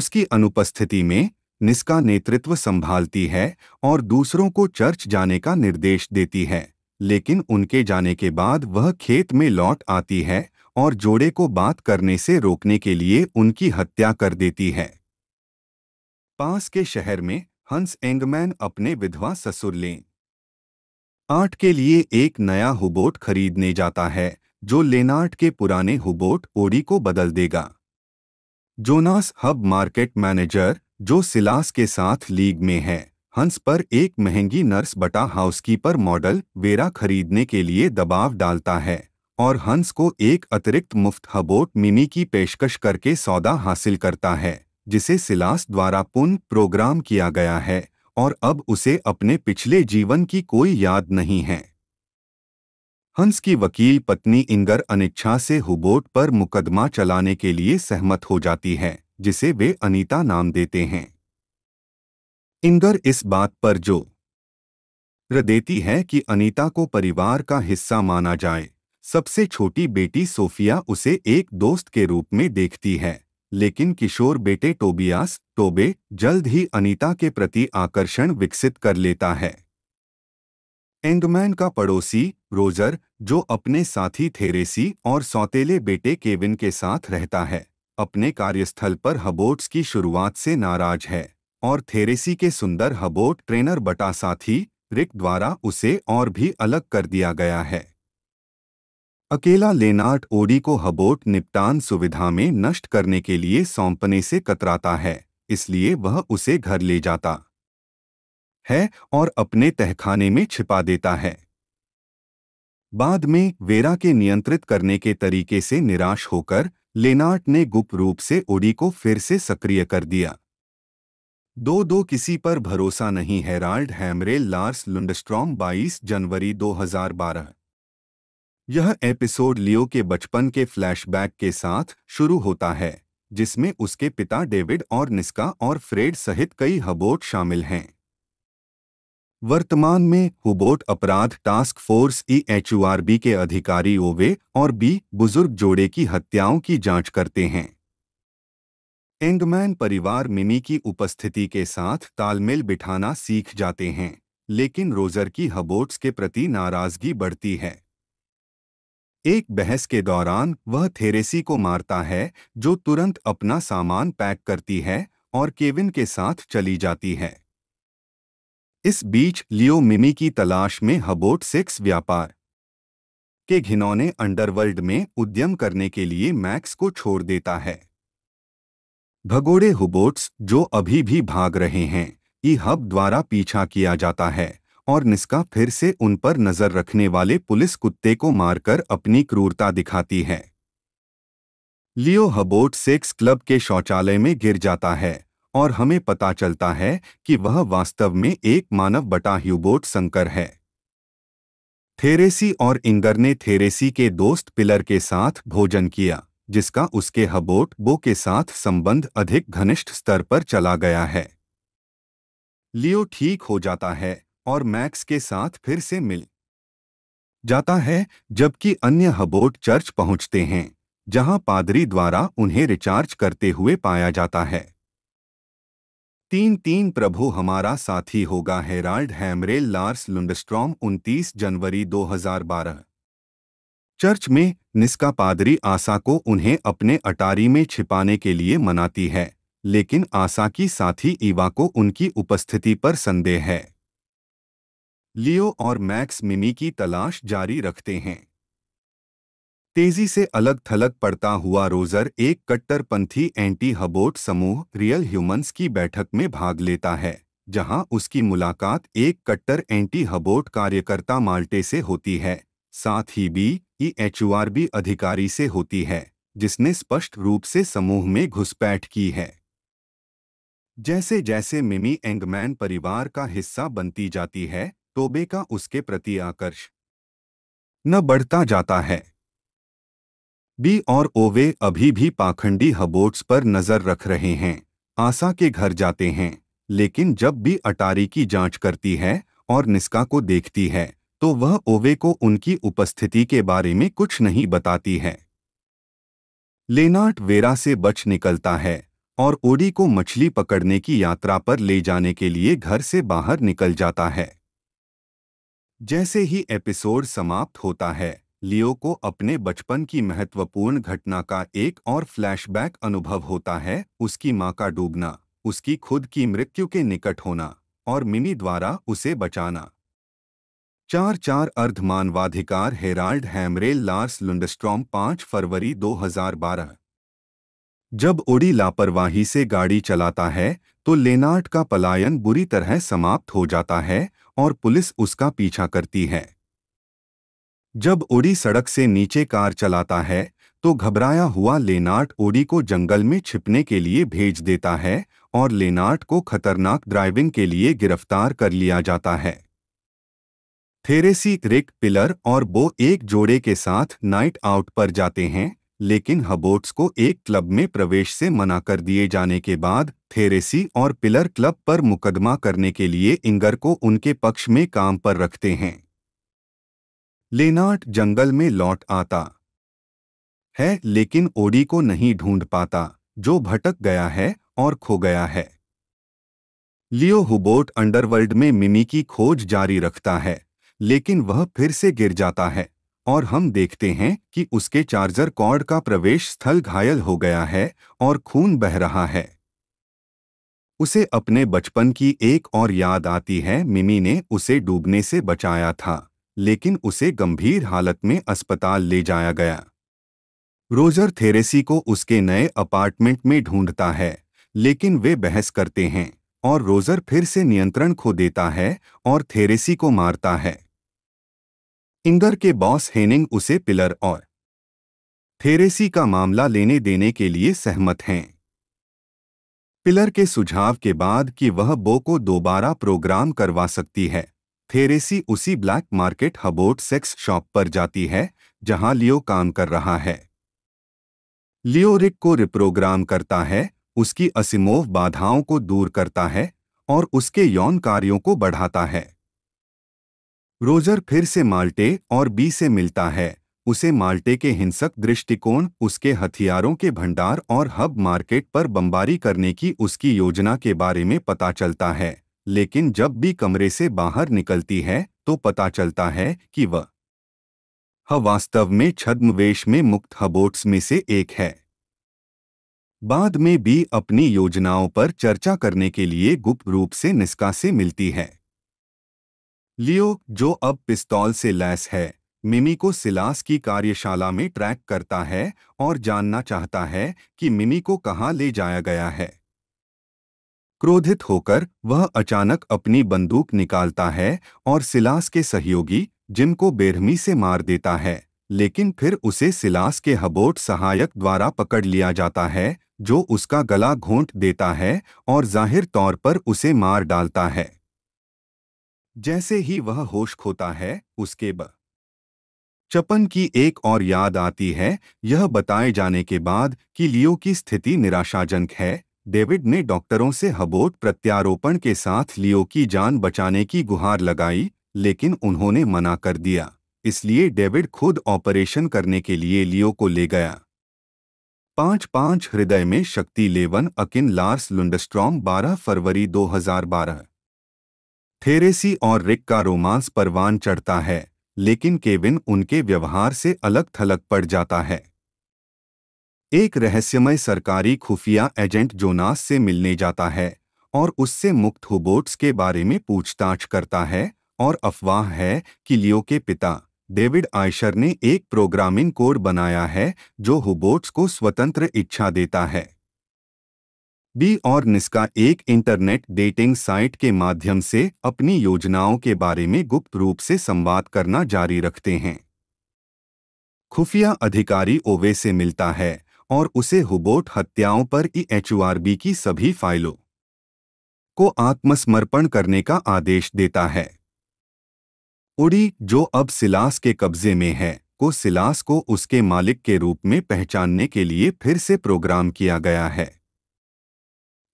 उसकी अनुपस्थिति में निस्का नेतृत्व संभालती है और दूसरों को चर्च जाने का निर्देश देती है लेकिन उनके जाने के बाद वह खेत में लौट आती है और जोड़े को बात करने से रोकने के लिए उनकी हत्या कर देती है पास के शहर में हंस एंगमैन अपने विधवा ससुर लें आर्ट के लिए एक नया हुबोट खरीदने जाता है जो लेनार्ट के पुराने हुबोट ओडी को बदल देगा जोनास हब मार्केट मैनेजर जो सिलास के साथ लीग में है हंस पर एक महंगी नर्स बटा हाउसकीपर मॉडल वेरा खरीदने के लिए दबाव डालता है और हंस को एक अतिरिक्त मुफ्त हबोट मिनी की पेशकश करके सौदा हासिल करता है जिसे सिलास द्वारा पुनः प्रोग्राम किया गया है और अब उसे अपने पिछले जीवन की कोई याद नहीं है हंस की वकील पत्नी इंगर अनिच्छा से हुबोट पर मुकदमा चलाने के लिए सहमत हो जाती है जिसे वे अनीता नाम देते हैं इंदर इस बात पर जो र देती है कि अनीता को परिवार का हिस्सा माना जाए सबसे छोटी बेटी सोफिया उसे एक दोस्त के रूप में देखती है लेकिन किशोर बेटे टोबियास टोबे जल्द ही अनीता के प्रति आकर्षण विकसित कर लेता है एंडमैन का पड़ोसी रोजर जो अपने साथी थेरेसी और सौतेले बेटे केविन के साथ रहता है अपने कार्यस्थल पर हबोट्स की शुरुआत से नाराज है और थेरेसी के सुंदर हबोट ट्रेनर बटा साथी रिक द्वारा उसे और भी अलग कर दिया गया है अकेला लेनार्ट ओडी को हबोट निपटान सुविधा में नष्ट करने के लिए सौंपने से कतराता है इसलिए वह उसे घर ले जाता है और अपने तहखाने में छिपा देता है बाद में वेरा के नियंत्रित करने के तरीके से निराश होकर लेनार्ट ने गुप्त रूप से ओडी को फिर से सक्रिय कर दिया दो दो किसी पर भरोसा नहीं हैराल्ड हैमरे लार्स लुंडस्ट्रॉम 22 जनवरी 2012 यह एपिसोड लियो के बचपन के फ्लैशबैक के साथ शुरू होता है जिसमें उसके पिता डेविड और निस्का और फ्रेड सहित कई हबोट शामिल हैं वर्तमान में हुबोट अपराध टास्क फोर्स ई एचयूआरबी के अधिकारी ओवे और बी बुजुर्ग जोड़े की हत्याओं की जांच करते हैं एंडमैन परिवार मिमी की उपस्थिति के साथ तालमेल बिठाना सीख जाते हैं लेकिन रोजर की हबोट्स के प्रति नाराजगी बढ़ती है एक बहस के दौरान वह थेरेसी को मारता है जो तुरंत अपना सामान पैक करती है और केविन के साथ चली जाती है इस बीच लियो मिमी की तलाश में हबोट सेक्स व्यापार के घिनौने अंडरवर्ल्ड में उद्यम करने के लिए मैक्स को छोड़ देता है भगोड़े हुबोट्स जो अभी भी भाग रहे हैं ई हब द्वारा पीछा किया जाता है और निस्का फिर से उन पर नजर रखने वाले पुलिस कुत्ते को मारकर अपनी क्रूरता दिखाती है लियो हबोट सेक्स क्लब के शौचालय में गिर जाता है और हमें पता चलता है कि वह वास्तव में एक मानव बटा ह्यूबोट संकर है थेरेसी और इंगर ने थेरेसी के दोस्त पिलर के साथ भोजन किया जिसका उसके हबोट बो के साथ संबंध अधिक घनिष्ठ स्तर पर चला गया है लियो ठीक हो जाता है और मैक्स के साथ फिर से मिल जाता है जबकि अन्य हबोट चर्च पहुंचते हैं जहां पादरी द्वारा उन्हें रिचार्ज करते हुए पाया जाता है तीन तीन प्रभु हमारा साथी होगा हेराल्ड हैमरेल लार्स लुंडस्ट्रॉम 29 जनवरी 2012 चर्च में निस्का पादरी आशा को उन्हें अपने अटारी में छिपाने के लिए मनाती है लेकिन आशा की साथी ईवा को उनकी उपस्थिति पर संदेह है लियो और मैक्स मिमी की तलाश जारी रखते हैं तेजी से अलग थलग पड़ता हुआ रोजर एक कट्टरपंथी एंटी हबोट समूह रियल ह्यूमंस की बैठक में भाग लेता है जहां उसकी मुलाकात एक कट्टर एंटी हबोट कार्यकर्ता माल्टे से होती है साथ ही बी ई एचयूआरबी अधिकारी से होती है जिसने स्पष्ट रूप से समूह में घुसपैठ की है जैसे जैसे मिमी एंगमैन परिवार का हिस्सा बनती जाती है तोबे का उसके प्रति आकर्ष न बढ़ता जाता है बी और ओवे अभी भी पाखंडी हबोट्स पर नजर रख रहे हैं आशा के घर जाते हैं लेकिन जब भी अटारी की जांच करती है और निस्का को देखती है तो वह ओवे को उनकी उपस्थिति के बारे में कुछ नहीं बताती है लेनार्ट वेरा से बच निकलता है और ओडी को मछली पकड़ने की यात्रा पर ले जाने के लिए घर से बाहर निकल जाता है जैसे ही एपिसोड समाप्त होता है लियो को अपने बचपन की महत्वपूर्ण घटना का एक और फ्लैशबैक अनुभव होता है उसकी माँ का डूबना उसकी खुद की मृत्यु के निकट होना और मिमी द्वारा उसे बचाना चार चार अर्धमानवाधिकार हेराल्ड हैमरे लार्स लुंडस्ट्रॉम पांच फरवरी 2012 जब ओडी लापरवाही से गाड़ी चलाता है तो लेनार्ड का पलायन बुरी तरह समाप्त हो जाता है और पुलिस उसका पीछा करती है जब ओडी सड़क से नीचे कार चलाता है तो घबराया हुआ लेनार्ट ओडी को जंगल में छिपने के लिए भेज देता है और लेनार्ट को खतरनाक ड्राइविंग के लिए गिरफ्तार कर लिया जाता है थेरेसी रिक पिलर और बो एक जोड़े के साथ नाइट आउट पर जाते हैं लेकिन हबोट्स को एक क्लब में प्रवेश से मना कर दिए जाने के बाद थेरेसी और पिलर क्लब पर मुकदमा करने के लिए इंगर को उनके पक्ष में काम पर रखते हैं लेनार्ट जंगल में लौट आता है लेकिन ओडी को नहीं ढूंढ पाता जो भटक गया है और खो गया है लियो हुबोट अंडरवर्ल्ड में मिमी की खोज जारी रखता है लेकिन वह फिर से गिर जाता है और हम देखते हैं कि उसके चार्जर कॉर्ड का प्रवेश स्थल घायल हो गया है और खून बह रहा है उसे अपने बचपन की एक और याद आती है मिमी ने उसे डूबने से बचाया था लेकिन उसे गंभीर हालत में अस्पताल ले जाया गया रोजर थेरेसी को उसके नए अपार्टमेंट में ढूंढता है लेकिन वे बहस करते हैं और रोजर फिर से नियंत्रण खो देता है और थेरेसी को मारता है इंगर के बॉस हेनिंग उसे पिलर और थेरेसी का मामला लेने देने के लिए सहमत हैं पिलर के सुझाव के बाद कि वह बो को दोबारा प्रोग्राम करवा सकती है थेरेसी उसी black market hubot sex shop पर जाती है जहां लियो काम कर रहा है लियो रिक को रिप्रोग्राम करता है उसकी असिमोव बाधाओं को दूर करता है और उसके यौन कार्यों को बढ़ाता है रोजर फिर से माल्टे और बी से मिलता है उसे माल्टे के हिंसक दृष्टिकोण उसके हथियारों के भंडार और हब मार्केट पर बमबारी करने की उसकी योजना के बारे में पता चलता है लेकिन जब भी कमरे से बाहर निकलती है तो पता चलता है कि वह हवास्तव में छद्मवेश में मुक्त हबोट्स में से एक है बाद में भी अपनी योजनाओं पर चर्चा करने के लिए गुप्त रूप से निस्का से मिलती है लियो जो अब पिस्तौल से लैस है मिमी को सिलास की कार्यशाला में ट्रैक करता है और जानना चाहता है कि मिमी को कहाँ ले जाया गया है क्रोधित होकर वह अचानक अपनी बंदूक निकालता है और सिलास के सहयोगी जिम को बेरहमी से मार देता है लेकिन फिर उसे सिलास के हबोट सहायक द्वारा पकड़ लिया जाता है जो उसका गला घोंट देता है और जाहिर तौर पर उसे मार डालता है जैसे ही वह होश खोता है उसके ब चपन की एक और याद आती है यह बताए जाने के बाद कि लियो की स्थिति निराशाजनक है डेविड ने डॉक्टरों से हबोट प्रत्यारोपण के साथ लियो की जान बचाने की गुहार लगाई लेकिन उन्होंने मना कर दिया इसलिए डेविड खुद ऑपरेशन करने के लिए लियो को ले गया पाँच पांच हृदय में शक्ति लेवन अकिन लार्स लुंडस्ट्रॉम 12 फरवरी 2012 थेरेसी और रिक का रोमांस परवान चढ़ता है लेकिन केविन उनके व्यवहार से अलग थलग पड़ जाता है एक रहस्यमय सरकारी खुफिया एजेंट जोनास से मिलने जाता है और उससे मुक्त हुबोट्स के बारे में पूछताछ करता है और अफवाह है कि लियो के पिता डेविड आयशर ने एक प्रोग्रामिंग कोड बनाया है जो हुबोट्स को स्वतंत्र इच्छा देता है बी और निस्का एक इंटरनेट डेटिंग साइट के माध्यम से अपनी योजनाओं के बारे में गुप्त रूप से संवाद करना जारी रखते हैं खुफिया अधिकारी ओवे से मिलता है और उसे हुबोट हत्याओं पर ई e एचयूआरबी की सभी फाइलों को आत्मसमर्पण करने का आदेश देता है उड़ी जो अब सिलास के कब्जे में है को सिलास को उसके मालिक के रूप में पहचानने के लिए फिर से प्रोग्राम किया गया है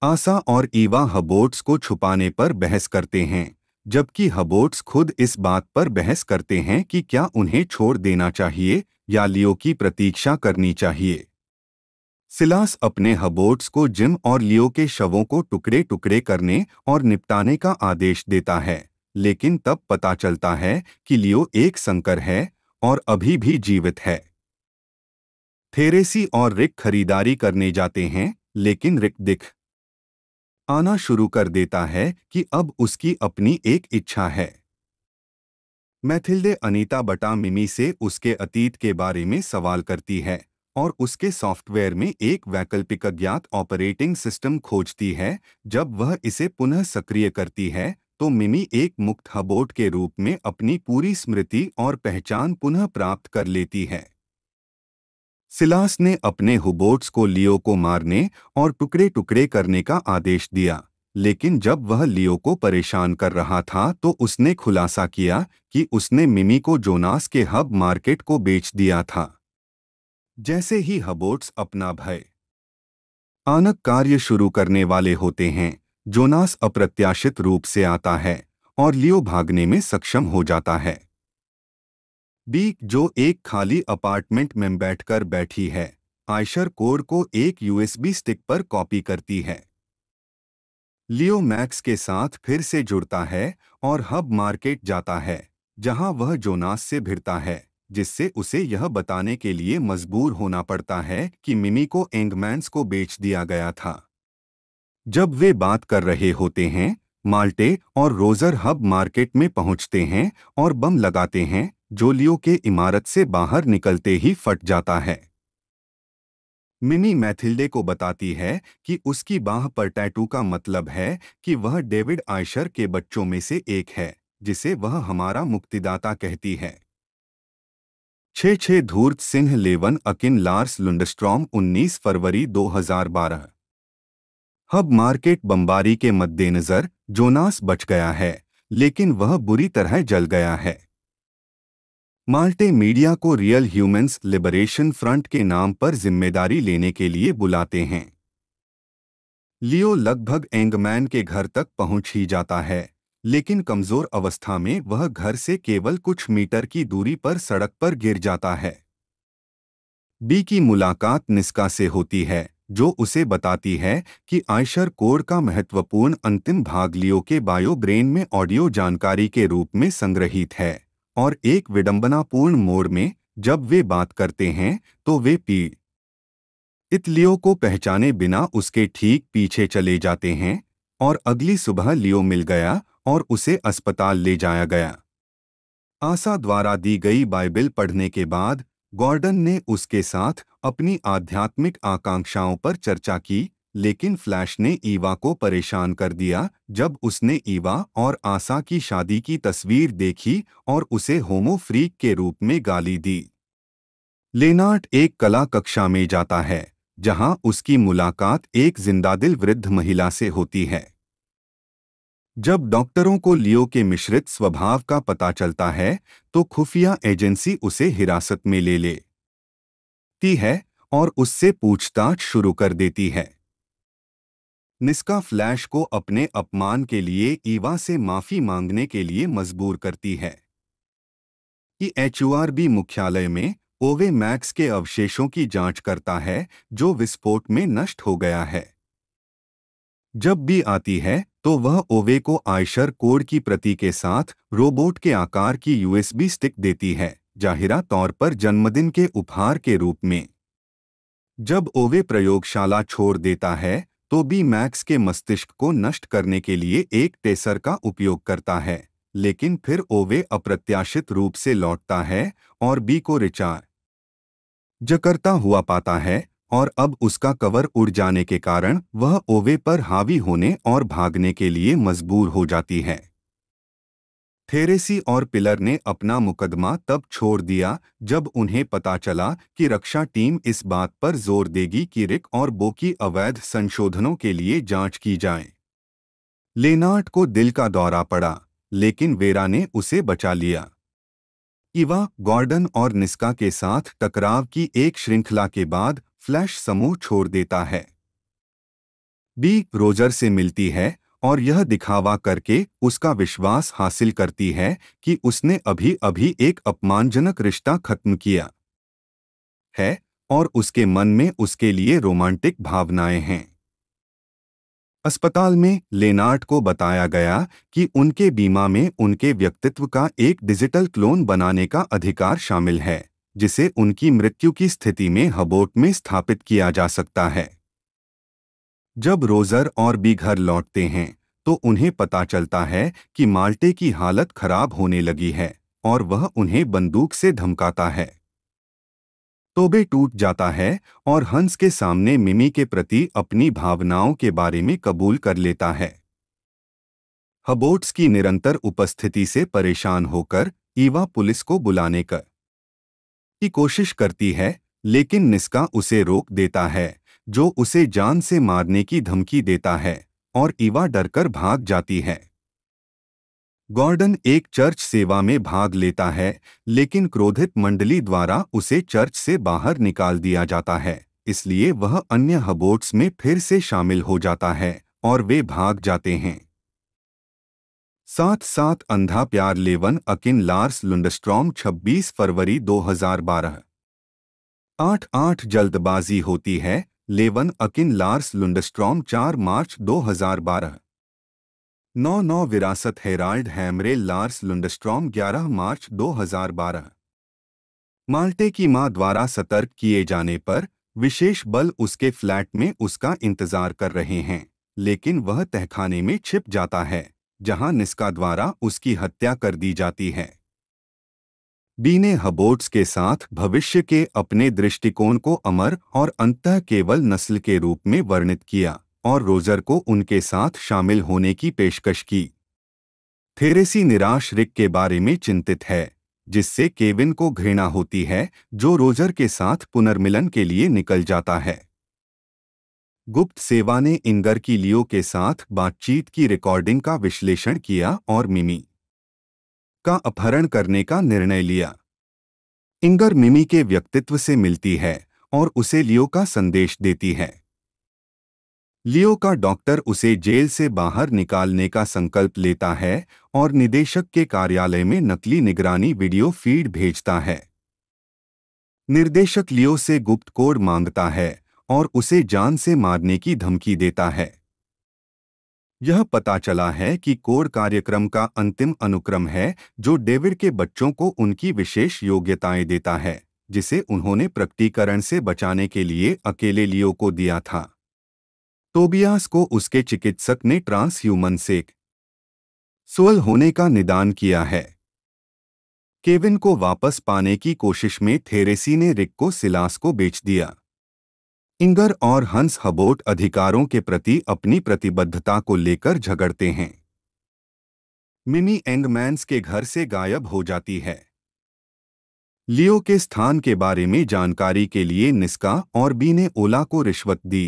आसा और ईवा हबोट्स को छुपाने पर बहस करते हैं जबकि हबोट्स खुद इस बात पर बहस करते हैं कि क्या उन्हें छोड़ देना चाहिए या लियो की प्रतीक्षा करनी चाहिए सिलास अपने हबोट्स को जिम और लियो के शवों को टुकड़े टुकड़े करने और निपटाने का आदेश देता है लेकिन तब पता चलता है कि लियो एक संकर है और अभी भी जीवित है थेरेसी और रिक खरीदारी करने जाते हैं लेकिन रिक दिख आना शुरू कर देता है कि अब उसकी अपनी एक इच्छा है मैथिल्डे अनीता बटा मिमी से उसके अतीत के बारे में सवाल करती है और उसके सॉफ्टवेयर में एक वैकल्पिक अज्ञात ऑपरेटिंग सिस्टम खोजती है जब वह इसे पुनः सक्रिय करती है तो मिमी एक मुक्त हबोट के रूप में अपनी पूरी स्मृति और पहचान पुनः प्राप्त कर लेती है सिलास ने अपने हुबोट्स को लियो को मारने और टुकड़े टुकड़े करने का आदेश दिया लेकिन जब वह लियो को परेशान कर रहा था तो उसने खुलासा किया कि उसने मिमी को जोनास के हब मार्केट को बेच दिया था जैसे ही हबोट्स अपना भय आनक कार्य शुरू करने वाले होते हैं जोनास अप्रत्याशित रूप से आता है और लियो भागने में सक्षम हो जाता है बी जो एक खाली अपार्टमेंट में बैठकर बैठी है आयशर कोड को एक यूएसबी स्टिक पर कॉपी करती है लियो मैक्स के साथ फिर से जुड़ता है और हब मार्केट जाता है जहां वह जोनास से भिड़ता है जिससे उसे यह बताने के लिए मजबूर होना पड़ता है कि मिमी को एंगमैंस को बेच दिया गया था जब वे बात कर रहे होते हैं माल्टे और रोजर हब मार्केट में पहुंचते हैं और बम लगाते हैं लियो के इमारत से बाहर निकलते ही फट जाता है मिनी मैथिल्डे को बताती है कि उसकी बाह पर टैटू का मतलब है कि वह डेविड आयशर के बच्चों में से एक है जिसे वह हमारा मुक्तिदाता कहती है छः छे धूर्त सिंह लेवन अकिन लार्स लुंडस्ट्रॉम 19 फरवरी 2012 हब मार्केट बमबारी के मद्देनज़र जोनास बच गया है लेकिन वह बुरी तरह जल गया है माल्टे मीडिया को रियल ह्यूमंस लिबरेशन फ्रंट के नाम पर जिम्मेदारी लेने के लिए बुलाते हैं लियो लगभग एंगमैन के घर तक पहुंच ही जाता है लेकिन कमजोर अवस्था में वह घर से केवल कुछ मीटर की दूरी पर सड़क पर गिर जाता है बी की मुलाकात निस्का से होती है जो उसे बताती है कि आयशर कोड का महत्वपूर्ण अंतिम भाग लियो के बायो ब्रेन में ऑडियो जानकारी के रूप में संग्रहित है और एक विडंबनापूर्ण मोड़ में जब वे बात करते हैं तो वे पी इतलियो को पहचाने बिना उसके ठीक पीछे चले जाते हैं और अगली सुबह लियो मिल गया और उसे अस्पताल ले जाया गया आशा द्वारा दी गई बाइबल पढ़ने के बाद गॉर्डन ने उसके साथ अपनी आध्यात्मिक आकांक्षाओं पर चर्चा की लेकिन फ्लैश ने ईवा को परेशान कर दिया जब उसने ईवा और आशा की शादी की तस्वीर देखी और उसे होमो फ्रीक के रूप में गाली दी लेनार्ट एक कला कक्षा में जाता है जहां उसकी मुलाकात एक जिंदादिल वृद्ध महिला से होती है जब डॉक्टरों को लियो के मिश्रित स्वभाव का पता चलता है तो खुफिया एजेंसी उसे हिरासत में ले लेती है और उससे पूछताछ शुरू कर देती है निस्का फ्लैश को अपने अपमान के लिए ईवा से माफी मांगने के लिए मजबूर करती है कि एचयूआरबी मुख्यालय में ओवे मैक्स के अवशेषों की जांच करता है जो विस्फोट में नष्ट हो गया है जब भी आती है तो वह ओवे को आयशर कोड की प्रति के साथ रोबोट के आकार की यूएसबी स्टिक देती है जाहिरा तौर पर जन्मदिन के उपहार के रूप में जब ओवे प्रयोगशाला छोड़ देता है तो बी मैक्स के मस्तिष्क को नष्ट करने के लिए एक टेसर का उपयोग करता है लेकिन फिर ओवे अप्रत्याशित रूप से लौटता है और बी को रिचार जकरता हुआ पाता है और अब उसका कवर उड़ जाने के कारण वह ओवे पर हावी होने और भागने के लिए मजबूर हो जाती है थेरेसी और पिलर ने अपना मुकदमा तब छोड़ दिया जब उन्हें पता चला कि रक्षा टीम इस बात पर जोर देगी कि रिक और बो की अवैध संशोधनों के लिए जांच की जाए लेनार्ड को दिल का दौरा पड़ा लेकिन वेरा ने उसे बचा लिया इवा गॉर्डन और निस्का के साथ टकराव की एक श्रृंखला के बाद फ्लैश समूह छोड़ देता है बी रोजर से मिलती है और यह दिखावा करके उसका विश्वास हासिल करती है कि उसने अभी अभी एक अपमानजनक रिश्ता खत्म किया है और उसके मन में उसके लिए रोमांटिक भावनाएं हैं अस्पताल में लेनार्ड को बताया गया कि उनके बीमा में उनके व्यक्तित्व का एक डिजिटल क्लोन बनाने का अधिकार शामिल है जिसे उनकी मृत्यु की स्थिति में हबोट में स्थापित किया जा सकता है जब रोजर और भी घर लौटते हैं तो उन्हें पता चलता है कि माल्टे की हालत खराब होने लगी है और वह उन्हें बंदूक से धमकाता है तोबे टूट जाता है और हंस के सामने मिमी के प्रति अपनी भावनाओं के बारे में कबूल कर लेता है हबोट्स की निरंतर उपस्थिति से परेशान होकर ईवा पुलिस को बुलाने कर की कोशिश करती है लेकिन निस्का उसे रोक देता है जो उसे जान से मारने की धमकी देता है और ईवा डरकर भाग जाती है गॉर्डन एक चर्च सेवा में भाग लेता है लेकिन क्रोधित मंडली द्वारा उसे चर्च से बाहर निकाल दिया जाता है इसलिए वह अन्य हबोट्स में फिर से शामिल हो जाता है और वे भाग जाते हैं साथ साथ अंधा प्यार लेवन अकिन लार्स लुंडस्ट्रॉम 26 फरवरी 2012 आठ आठ जल्दबाजी होती है लेवन अकिन लार्स लुंडस्ट्रॉम 4 मार्च 2012 नौ नौ विरासत हेराल्ड हैमरे लार्स लुंडस्ट्रॉम 11 मार्च 2012 माल्टे की मां द्वारा सतर्क किए जाने पर विशेष बल उसके फ्लैट में उसका इंतजार कर रहे हैं लेकिन वह तहखाने में छिप जाता है जहां निस्का द्वारा उसकी हत्या कर दी जाती है बीने हबोट्स के साथ भविष्य के अपने दृष्टिकोण को अमर और अंत केवल नस्ल के रूप में वर्णित किया और रोजर को उनके साथ शामिल होने की पेशकश की थेरेसी निराश रिक के बारे में चिंतित है जिससे केविन को घृणा होती है जो रोजर के साथ पुनर्मिलन के लिए निकल जाता है गुप्त सेवा ने इंगर की लियो के साथ बातचीत की रिकॉर्डिंग का विश्लेषण किया और मिमी का अपहरण करने का निर्णय लिया इंगर मिमी के व्यक्तित्व से मिलती है और उसे लियो का संदेश देती है लियो का डॉक्टर उसे जेल से बाहर निकालने का संकल्प लेता है और निदेशक के कार्यालय में नकली निगरानी वीडियो फीड भेजता है निर्देशक लियो से गुप्त कोड मांगता है और उसे जान से मारने की धमकी देता है यह पता चला है कि कोर कार्यक्रम का अंतिम अनुक्रम है जो डेविड के बच्चों को उनकी विशेष योग्यताएं देता है जिसे उन्होंने प्रकटीकरण से बचाने के लिए अकेले लियो को दिया था टोबियास को उसके चिकित्सक ने ट्रांस ह्यूमन से सोल होने का निदान किया है केविन को वापस पाने की कोशिश में थेरेसी ने रिक को सिलास को बेच दिया इंगर और हंस हबोट अधिकारों के प्रति अपनी प्रतिबद्धता को लेकर झगड़ते हैं मिनी एंगमैंस के घर से गायब हो जाती है लियो के स्थान के बारे में जानकारी के लिए निस्का और बी ने ओला को रिश्वत दी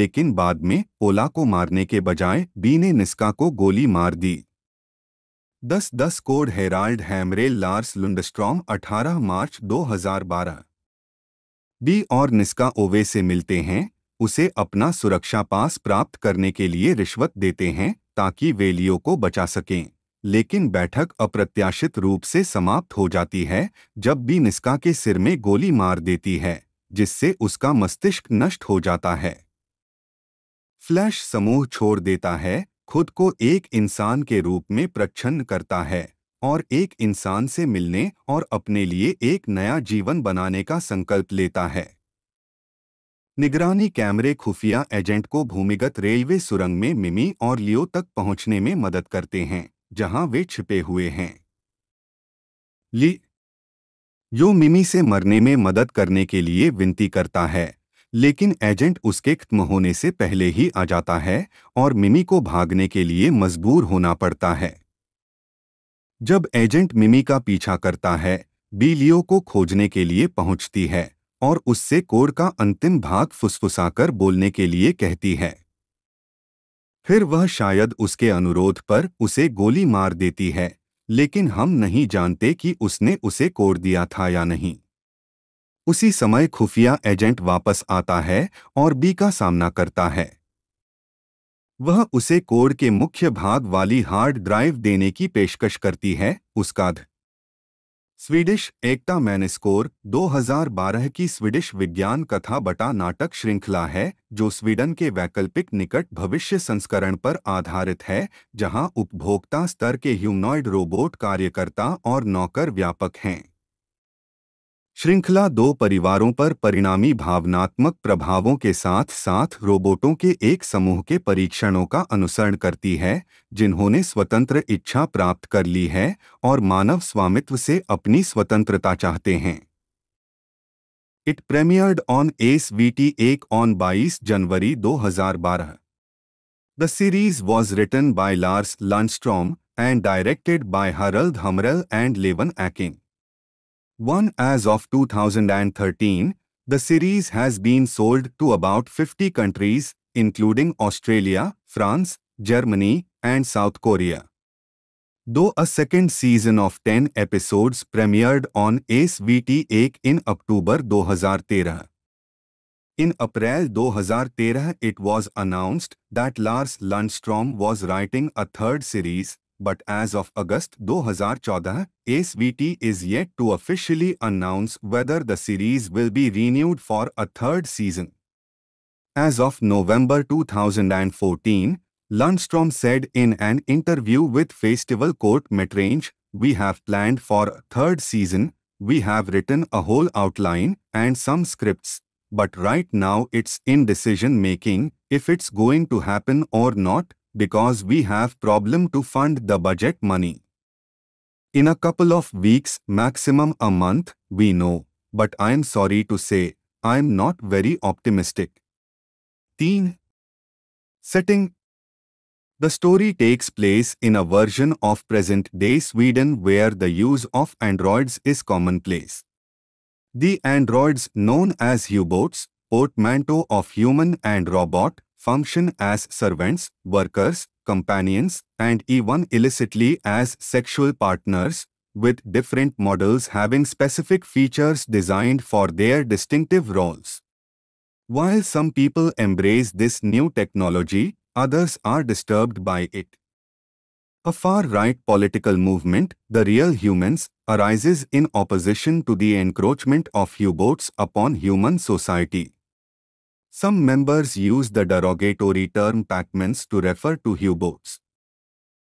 लेकिन बाद में ओला को मारने के बजाय बी ने निस्का को गोली मार दी दस दस code Harald Hamrell Lars Lundstrom 18 मार्च 2012 बी और निस्का ओवे से मिलते हैं उसे अपना सुरक्षा पास प्राप्त करने के लिए रिश्वत देते हैं ताकि वेलियों को बचा सकें लेकिन बैठक अप्रत्याशित रूप से समाप्त हो जाती है जब बी निस्का के सिर में गोली मार देती है जिससे उसका मस्तिष्क नष्ट हो जाता है फ्लैश समूह छोड़ देता है खुद को एक इंसान के रूप में प्रच्छन्न करता है और एक इंसान से मिलने और अपने लिए एक नया जीवन बनाने का संकल्प लेता है निगरानी कैमरे खुफिया एजेंट को भूमिगत रेलवे सुरंग में मिमी और लियो तक पहुंचने में मदद करते हैं जहां वे छिपे हुए हैं ली यो मिमी से मरने में मदद करने के लिए विनती करता है लेकिन एजेंट उसके खत्म होने से पहले ही आ जाता है और मिमी को भागने के लिए मजबूर होना पड़ता है जब एजेंट मिमी का पीछा करता है बीलियो को खोजने के लिए पहुंचती है और उससे कोर का अंतिम भाग फुसफुसाकर बोलने के लिए कहती है फिर वह शायद उसके अनुरोध पर उसे गोली मार देती है लेकिन हम नहीं जानते कि उसने उसे कोर दिया था या नहीं उसी समय खुफिया एजेंट वापस आता है और बी का सामना करता है वह उसे कोड के मुख्य भाग वाली हार्ड ड्राइव देने की पेशकश करती है उसका स्वीडिश एकता मैनस्कोर 2012 की स्वीडिश विज्ञान कथा बटा नाटक श्रृंखला है जो स्वीडन के वैकल्पिक निकट भविष्य संस्करण पर आधारित है जहां उपभोक्ता स्तर के ह्यूमनॉइड रोबोट कार्यकर्ता और नौकर व्यापक हैं श्रृंखला दो परिवारों पर परिणामी भावनात्मक प्रभावों के साथ साथ रोबोटों के एक समूह के परीक्षणों का अनुसरण करती है जिन्होंने स्वतंत्र इच्छा प्राप्त कर ली है और मानव स्वामित्व से अपनी स्वतंत्रता चाहते हैं it premiered on S V T एक ऑन 22 जनवरी 2012 the series was written by Lars Lundstrom and directed by Harald Hamrell and Levan Akin 1. As of 2013, the series has been sold to about 50 countries, including Australia, France, Germany, and South Korea. Though a second season of 10 episodes premiered on Ace VT 1 in October 2013. In April 2013, it was announced that Lars Lundstrom was writing a third series, but as of August 2014, ASVT is yet to officially announce whether the series will be renewed for a third season. As of November 2014, Lundstrom said in an interview with Festival Court Midrange, We have planned for a third season, we have written a whole outline and some scripts, but right now it's in decision making if it's going to happen or not, because we have problem to fund the budget money. In a couple of weeks, maximum a month, we know, but I am sorry to say, I am not very optimistic. 3. Setting The story takes place in a version of present-day Sweden where the use of androids is commonplace. The androids known as U-boats, portmanteau of human and robot, function as servants, workers, companions, and even illicitly as sexual partners, with different models having specific features designed for their distinctive roles. While some people embrace this new technology, others are disturbed by it. A far-right political movement, the real humans, arises in opposition to the encroachment of U-boats upon human society. Some members use the derogatory term Pacmans to refer to U-boats.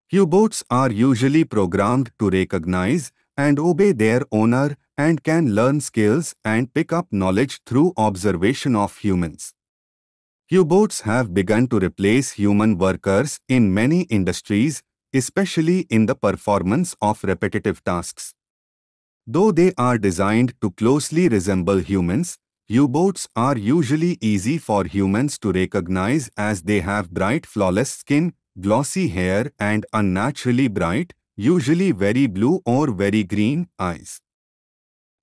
U-boats are usually programmed to recognize and obey their owner and can learn skills and pick up knowledge through observation of humans. U-boats have begun to replace human workers in many industries, especially in the performance of repetitive tasks. Though they are designed to closely resemble humans, U-boats are usually easy for humans to recognize as they have bright flawless skin, glossy hair and unnaturally bright, usually very blue or very green, eyes.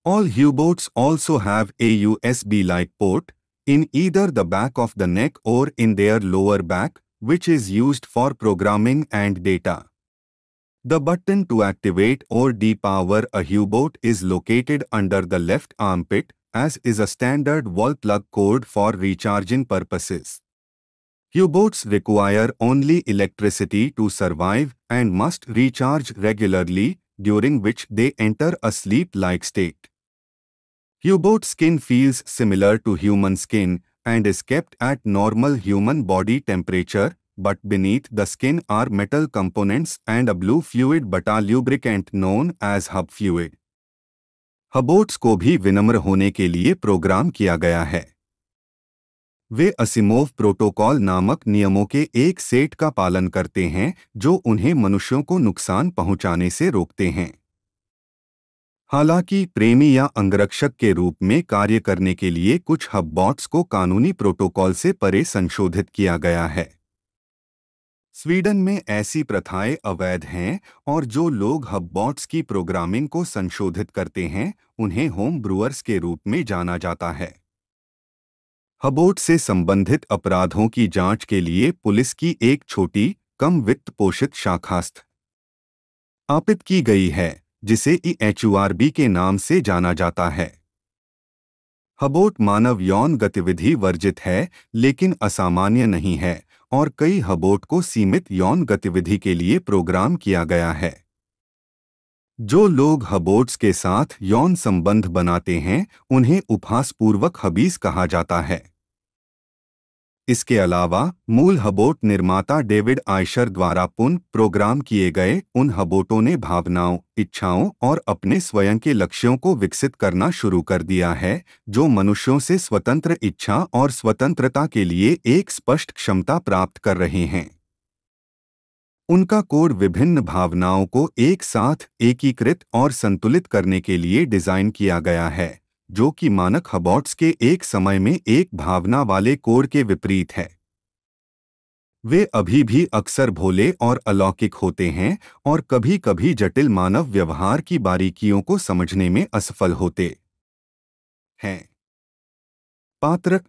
All U-boats also have a USB-like port, in either the back of the neck or in their lower back, which is used for programming and data. The button to activate or depower a U-boat is located under the left armpit, as is a standard wall plug cord for recharging purposes. U-boats require only electricity to survive and must recharge regularly, during which they enter a sleep-like state. U-boat skin feels similar to human skin and is kept at normal human body temperature, but beneath the skin are metal components and a blue fluid a lubricant known as hub fluid. Hubots को भी विनम्र होने के लिए programme किया गया है वे Asimov protocol नामक नियमों के एक सेट का पालन करते हैं जो उन्हें मनुष्यों को नुकसान पहुंचाने से रोकते हैं हालांकि प्रेमी या अंगरक्षक के रूप में कार्य करने के लिए कुछ हबबॉट्स को कानूनी प्रोटोकॉल से परे संशोधित किया गया है स्वीडन में ऐसी प्रथाएं अवैध हैं और जो लोग हबबॉट्स की प्रोग्रामिंग को संशोधित करते हैं उन्हें होम ब्रूअर्स के रूप में जाना जाता है हबोट से संबंधित अपराधों की जांच के लिए पुलिस की एक छोटी कम वित्त पोषित शाखास्थ आपित की गई है जिसे ई e एचयूआरबी के नाम से जाना जाता है हबोट मानव यौन गतिविधि वर्जित है लेकिन असामान्य नहीं है और कई हबोट को सीमित यौन गतिविधि के लिए प्रोग्राम किया गया है जो लोग हबोट्स के साथ यौन संबंध बनाते हैं उन्हें उपहासपूर्वक हबीज कहा जाता है इसके अलावा मूल हबोट निर्माता डेविड आयशर द्वारा पुनः प्रोग्राम किए गए उन हबोटों ने भावनाओं इच्छाओं और अपने स्वयं के लक्ष्यों को विकसित करना शुरू कर दिया है जो मनुष्यों से स्वतंत्र इच्छा और स्वतंत्रता के लिए एक स्पष्ट क्षमता प्राप्त कर रहे हैं उनका कोड विभिन्न भावनाओं को एक साथ एकीकृत और संतुलित करने के लिए डिज़ाइन किया गया है जो कि मानक हबॉट्स के एक समय में एक भावना वाले कोर के विपरीत है वे अभी भी अक्सर भोले और अलौकिक होते हैं और कभी कभी जटिल मानव व्यवहार की बारीकियों को समझने में असफल होते हैं पात्र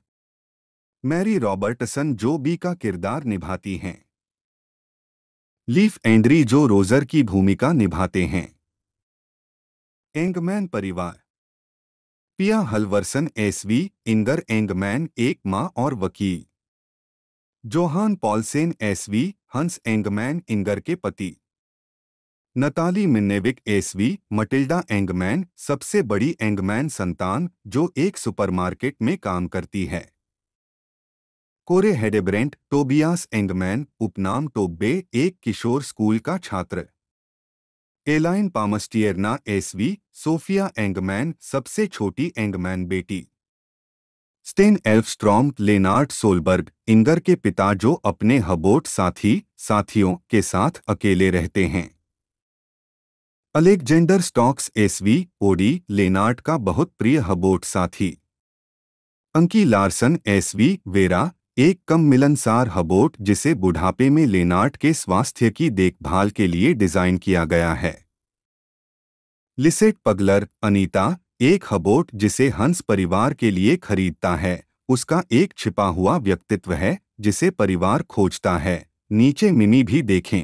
मैरी रॉबर्टसन जो बी का किरदार निभाती हैं लीफ एंड्री जो रोजर की भूमिका निभाते हैं एंगमैन परिवार पिया हलवर्सन एसवी इंगर एंगमैन एक माँ और वकील जोहान पॉलसेन एसवी हंस एंगमैन इंगर के पति Natalie Minnevik SV Mathilda Engman सबसे बड़ी एंगमैन संतान जो एक सुपरमार्केट में काम करती है कोरे हेडेब्रेंट टोबियास एंगमैन उपनाम टोब्बे एक किशोर स्कूल का छात्र Aline Palmstierna SV Sofia Engman सबसे छोटी एंगमैन बेटी Sten Elfstrom Lennart Solberg Inger के पिता जो अपने हबोट साथी साथियों के साथ अकेले रहते हैं Alexander Stocks SV Odi Lennart का बहुत प्रिय हबोट साथी अंकी लार्सन एसवी वेरा एक कम मिलनसार हबोट जिसे बुढ़ापे में लेनार्ट के स्वास्थ्य की देखभाल के लिए डिज़ाइन किया गया है लिसेट पगलर अनीता एक हबोट जिसे हंस परिवार के लिए खरीदता है उसका एक छिपा हुआ व्यक्तित्व है जिसे परिवार खोजता है नीचे मिमी भी देखें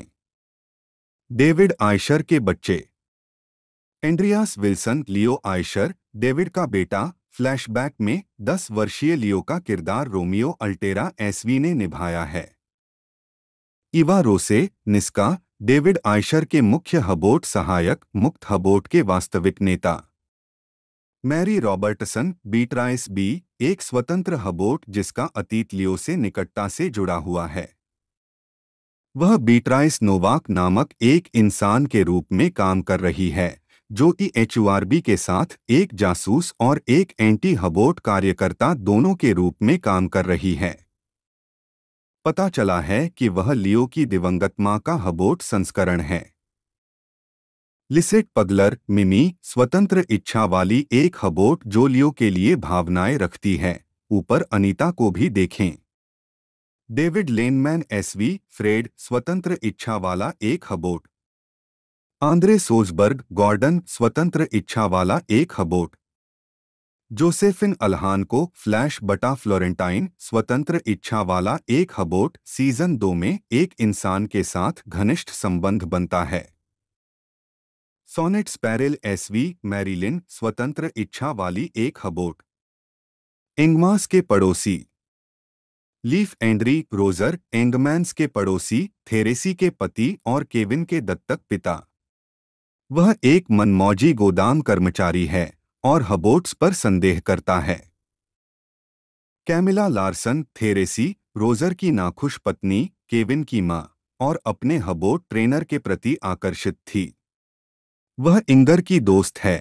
डेविड आयशर के बच्चे Andreas Wilson Leo Eischer David का बेटा फ्लैशबैक में 10 वर्षीय लियो का किरदार रोमियो अल्टेरा एसवी ने निभाया है Eva Rose Niska David Eischer के मुख्य हबोट सहायक मुक्त हबोट के वास्तविक नेता मैरी रॉबर्टसन बीटराइस बी एक स्वतंत्र हबोट जिसका अतीत लियो से निकटता से जुड़ा हुआ है वह बीटराइस नोवाक नामक एक इंसान के रूप में काम कर रही है जो कि एच के साथ एक जासूस और एक एंटी हबोट कार्यकर्ता दोनों के रूप में काम कर रही है पता चला है कि वह लियो की दिवंगत मां का हबोट संस्करण है लिसेट पगलर मिमी स्वतंत्र इच्छा वाली एक हबोट जो लियो के लिए भावनाएं रखती है ऊपर अनीता को भी देखें डेविड लेनमैन एसवी फ्रेड स्वतंत्र इच्छा वाला एक हबोट आंद्रे सोजबर्ग गॉर्डन स्वतंत्र इच्छा वाला एक हबोट जोसेफिन अलहान को फ्लैश बटा फ्लोरेंटाइन स्वतंत्र इच्छा वाला एक हबोट सीजन दो में एक इंसान के साथ घनिष्ठ संबंध बनता है सोनेट स्पैरिल एसवी मैरिलिन स्वतंत्र इच्छा वाली एक हबोट एंगमास के पड़ोसी लीफ एंड्री रोजर एंगमैंस के पड़ोसी थेरेसी के पति और केविन के दत्तक पिता वह एक मनमौजी गोदाम कर्मचारी है और हबोट्स पर संदेह करता है कैमिला लार्सन थेरेसी रोजर की नाखुश पत्नी केविन की मां और अपने हबोट ट्रेनर के प्रति आकर्षित थी वह इंगर की दोस्त है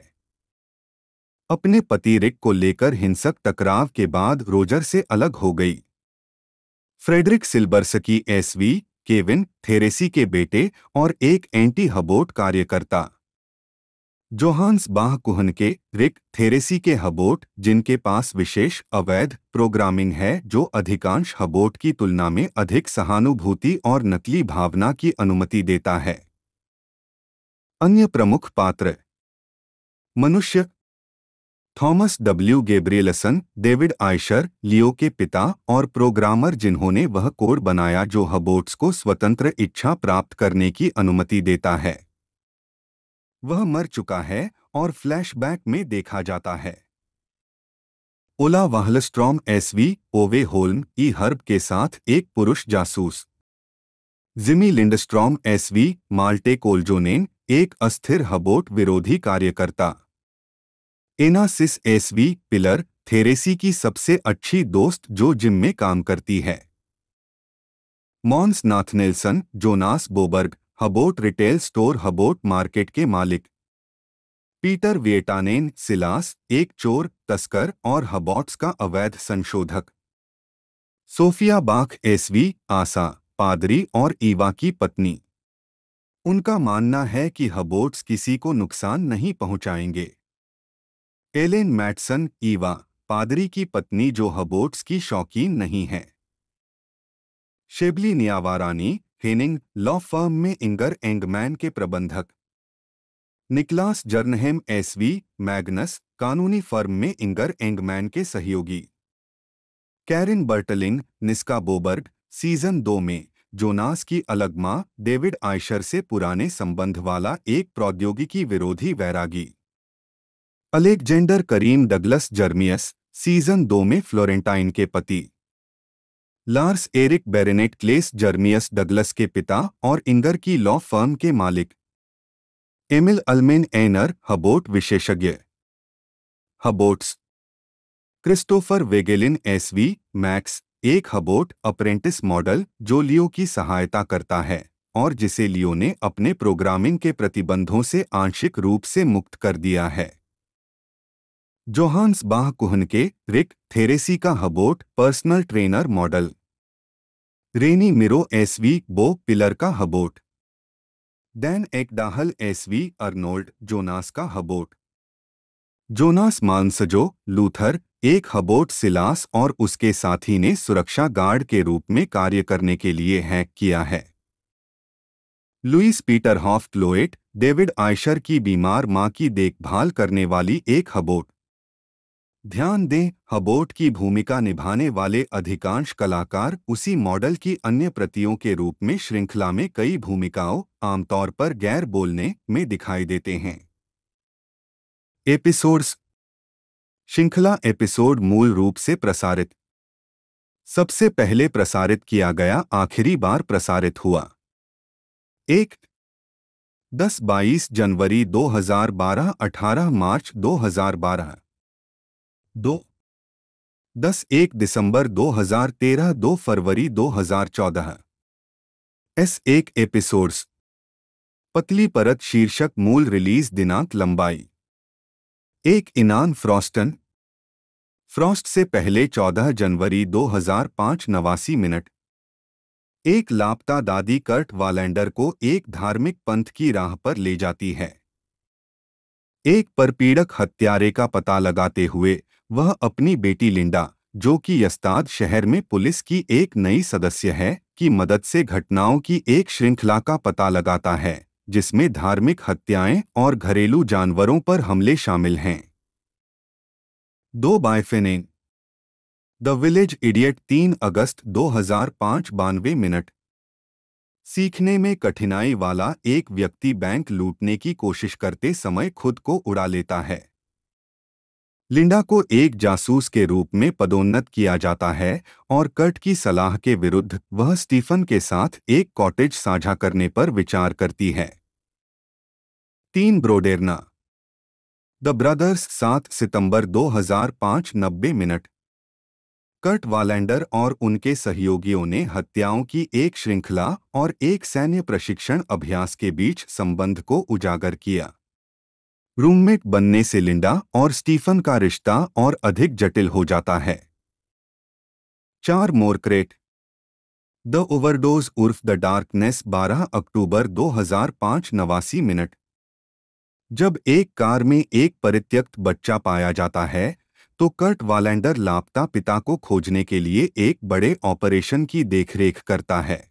अपने पति रिक को लेकर हिंसक टकराव के बाद रोजर से अलग हो गई Fredrik Silbersky SV Kevin Therese के बेटे और एक एंटी हबोट कार्यकर्ता जोहान्स बाह कुहन के रिक थेरेसी के हबोट जिनके पास विशेष अवैध प्रोग्रामिंग है जो अधिकांश हबोट की तुलना में अधिक सहानुभूति और नकली भावना की अनुमति देता है अन्य प्रमुख पात्र मनुष्य Thomas W Gabrielsson David Eischer Leo के पिता और प्रोग्रामर जिन्होंने वह कोड बनाया जो हबोट्स को स्वतंत्र इच्छा प्राप्त करने की अनुमति देता है वह मर चुका है और फ्लैशबैक में देखा जाता है Ola Wahlstrom SV Ove Holm ई हर्ब के साथ एक पुरुष जासूस Jimmy Lindstrom SV Malte Koljonen एक अस्थिर हबोट विरोधी कार्यकर्ता एनासिस एसवी पिलर थेरेसी की सबसे अच्छी दोस्त जो जिम में काम करती है Mans Nathanaelson Jonas Boberg hubot retail store hubot market के मालिक पीटर वियटानेन सिलास एक चोर तस्कर और हबोट्स का अवैध संशोधक सोफिया बाख एसवी आसा पादरी और ईवा की पत्नी उनका मानना है कि हबोट्स किसी को नुकसान नहीं पहुंचाएंगे एलेन मैटसन ईवा पादरी की पत्नी जो हबोट्स की शौकीन नहीं है Shebly Niavarani Henning law firm में इंगर एंगमैन के प्रबंधक निकलास जर्नहेम एसवी मैग्नस कानूनी फर्म में इंगर एंगमैन के सहयोगी कैरिन बर्टलिंग निस्का बोबर्ग सीजन दो में जोनास की अलग माँ डेविड आयशर से पुराने संबंध वाला एक प्रौद्योगिकी विरोधी वैरागी Alexander Karim Douglas Jermius season दो में फ्लोरेंटाइन के पति Lars Erik Berenett Claes Jermius Douglas के पिता और इंगर की लॉ फर्म के मालिक एमिल अलमेन एनर हबोट विशेषज्ञ hubots Christopher Wagelin SV Max एक हबोट अप्रेंटिस मॉडल जो लियो की सहायता करता है और जिसे लियो ने अपने प्रोग्रामिंग के प्रतिबंधों से आंशिक रूप से मुक्त कर दिया है जोहान्स बाह कुहन के रिक थेरेसी का hubot personal trainer model Rennie Mirro SV Bo Pilar का हबोट देन एक एसवी अर्नोल्ड जोनास का हबोट जोनास मानसजो लूथर एक हबोट सिलास और उसके साथी ने सुरक्षा गार्ड के रूप में कार्य करने के लिए है किया है Louise Hoff Cloette David Eischer की बीमार मां की देखभाल करने वाली एक हबोट ध्यान दें हबोट की भूमिका निभाने वाले अधिकांश कलाकार उसी मॉडल की अन्य प्रतियों के रूप में श्रृंखला में कई भूमिकाओं आमतौर पर गैर बोलने में दिखाई देते हैं एपिसोड्स श्रृंखला एपिसोड मूल रूप से प्रसारित सबसे पहले प्रसारित किया गया आखिरी बार प्रसारित हुआ एक 10-22 जनवरी 2012-18 मार्च 2012 दो दस एक दिसंबर 2013 दो फरवरी 2014 एस एक एपिसोड्स पतली परत शीर्षक मूल रिलीज दिनांक लंबाई एक इनान फ्रॉस्टन फ्रॉस्ट से पहले 14 जनवरी 2005 नवासी मिनट एक लापता दादी कर्ट वालेंडर को एक धार्मिक पंथ की राह पर ले जाती है एक परपीड़क हत्यारे का पता लगाते हुए वह अपनी बेटी लिंडा जो कि यस्ताद शहर में पुलिस की एक नई सदस्य है की मदद से घटनाओं की एक श्रृंखला का पता लगाता है जिसमें धार्मिक हत्याएं और घरेलू जानवरों पर हमले शामिल हैं दो बायफेनिंग द विलेज इडियट 3 अगस्त 2005 बानवे मिनट सीखने में कठिनाई वाला एक व्यक्ति बैंक लूटने की कोशिश करते समय खुद को उड़ा लेता है लिंडा को एक जासूस के रूप में पदोन्नत किया जाता है और कर्ट की सलाह के विरुद्ध वह स्टीफन के साथ एक कॉटेज साझा करने पर विचार करती है तीन ब्रोडेरना द ब्रदर्स 7 सितंबर 2005 नब्बे मिनट कर्ट वालैंडर और उनके सहयोगियों ने हत्याओं की एक श्रृंखला और एक सैन्य प्रशिक्षण अभ्यास के बीच संबंध को उजागर किया रूममेट बनने से लिंडा और स्टीफन का रिश्ता और अधिक जटिल हो जाता है चार मोरक्रेट द ओवरडोज उर्फ द डार्कनेस 12 अक्टूबर 2005 नवासी मिनट जब एक कार में एक परित्यक्त बच्चा पाया जाता है तो कर्ट वालेंडर लापता पिता को खोजने के लिए एक बड़े ऑपरेशन की देखरेख करता है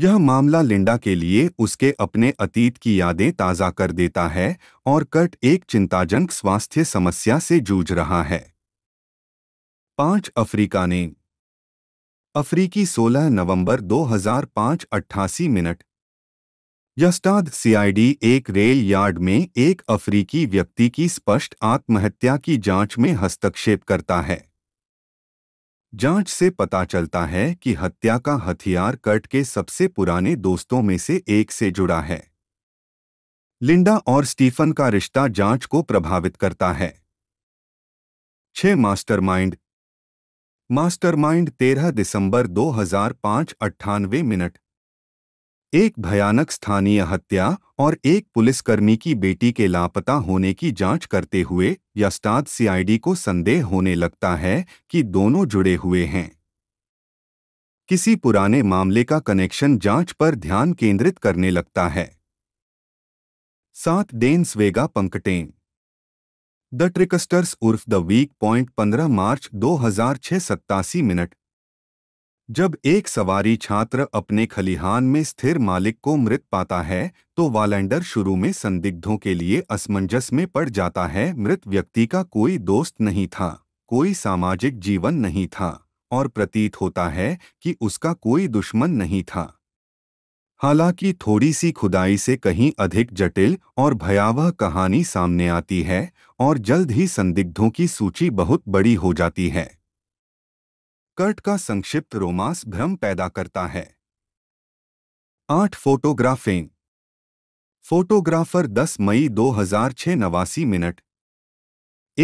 यह मामला लिंडा के लिए उसके अपने अतीत की यादें ताज़ा कर देता है और कट एक चिंताजनक स्वास्थ्य समस्या से जूझ रहा है पांच अफ्रीका ने अफ्रीकी 16 नवंबर 2005 अट्ठासी मिनट यस्टाद सीआईडी एक रेल यार्ड में एक अफ्रीकी व्यक्ति की स्पष्ट आत्महत्या की जांच में हस्तक्षेप करता है जांच से पता चलता है कि हत्या का हथियार कट के सबसे पुराने दोस्तों में से एक से जुड़ा है लिंडा और स्टीफन का रिश्ता जांच को प्रभावित करता है छह मास्टरमाइंड मास्टरमाइंड 13 दिसंबर दो अट्ठानवे मिनट एक भयानक स्थानीय हत्या और एक पुलिसकर्मी की बेटी के लापता होने की जांच करते हुए यस्टाद सीआईडी को संदेह होने लगता है कि दोनों जुड़े हुए हैं किसी पुराने मामले का कनेक्शन जांच पर ध्यान केंद्रित करने लगता है सात डेन स्वेगा पंकटेन द ट्रिकस्टर्स उर्फ द वीक पॉइंट 15 मार्च 2006 सत्तासी मिनट जब एक सवारी छात्र अपने खलिहान में स्थिर मालिक को मृत पाता है तो वालेंडर शुरू में संदिग्धों के लिए असमंजस में पड़ जाता है मृत व्यक्ति का कोई दोस्त नहीं था कोई सामाजिक जीवन नहीं था और प्रतीत होता है कि उसका कोई दुश्मन नहीं था हालांकि थोड़ी सी खुदाई से कहीं अधिक जटिल और भयावह कहानी सामने आती है और जल्द ही संदिग्धों की सूची बहुत बड़ी हो जाती है कर्ट का संक्षिप्त रोमांस भ्रम पैदा करता है आठ फोटोग्राफिंग फोटोग्राफर 10 मई 2006 नवासी मिनट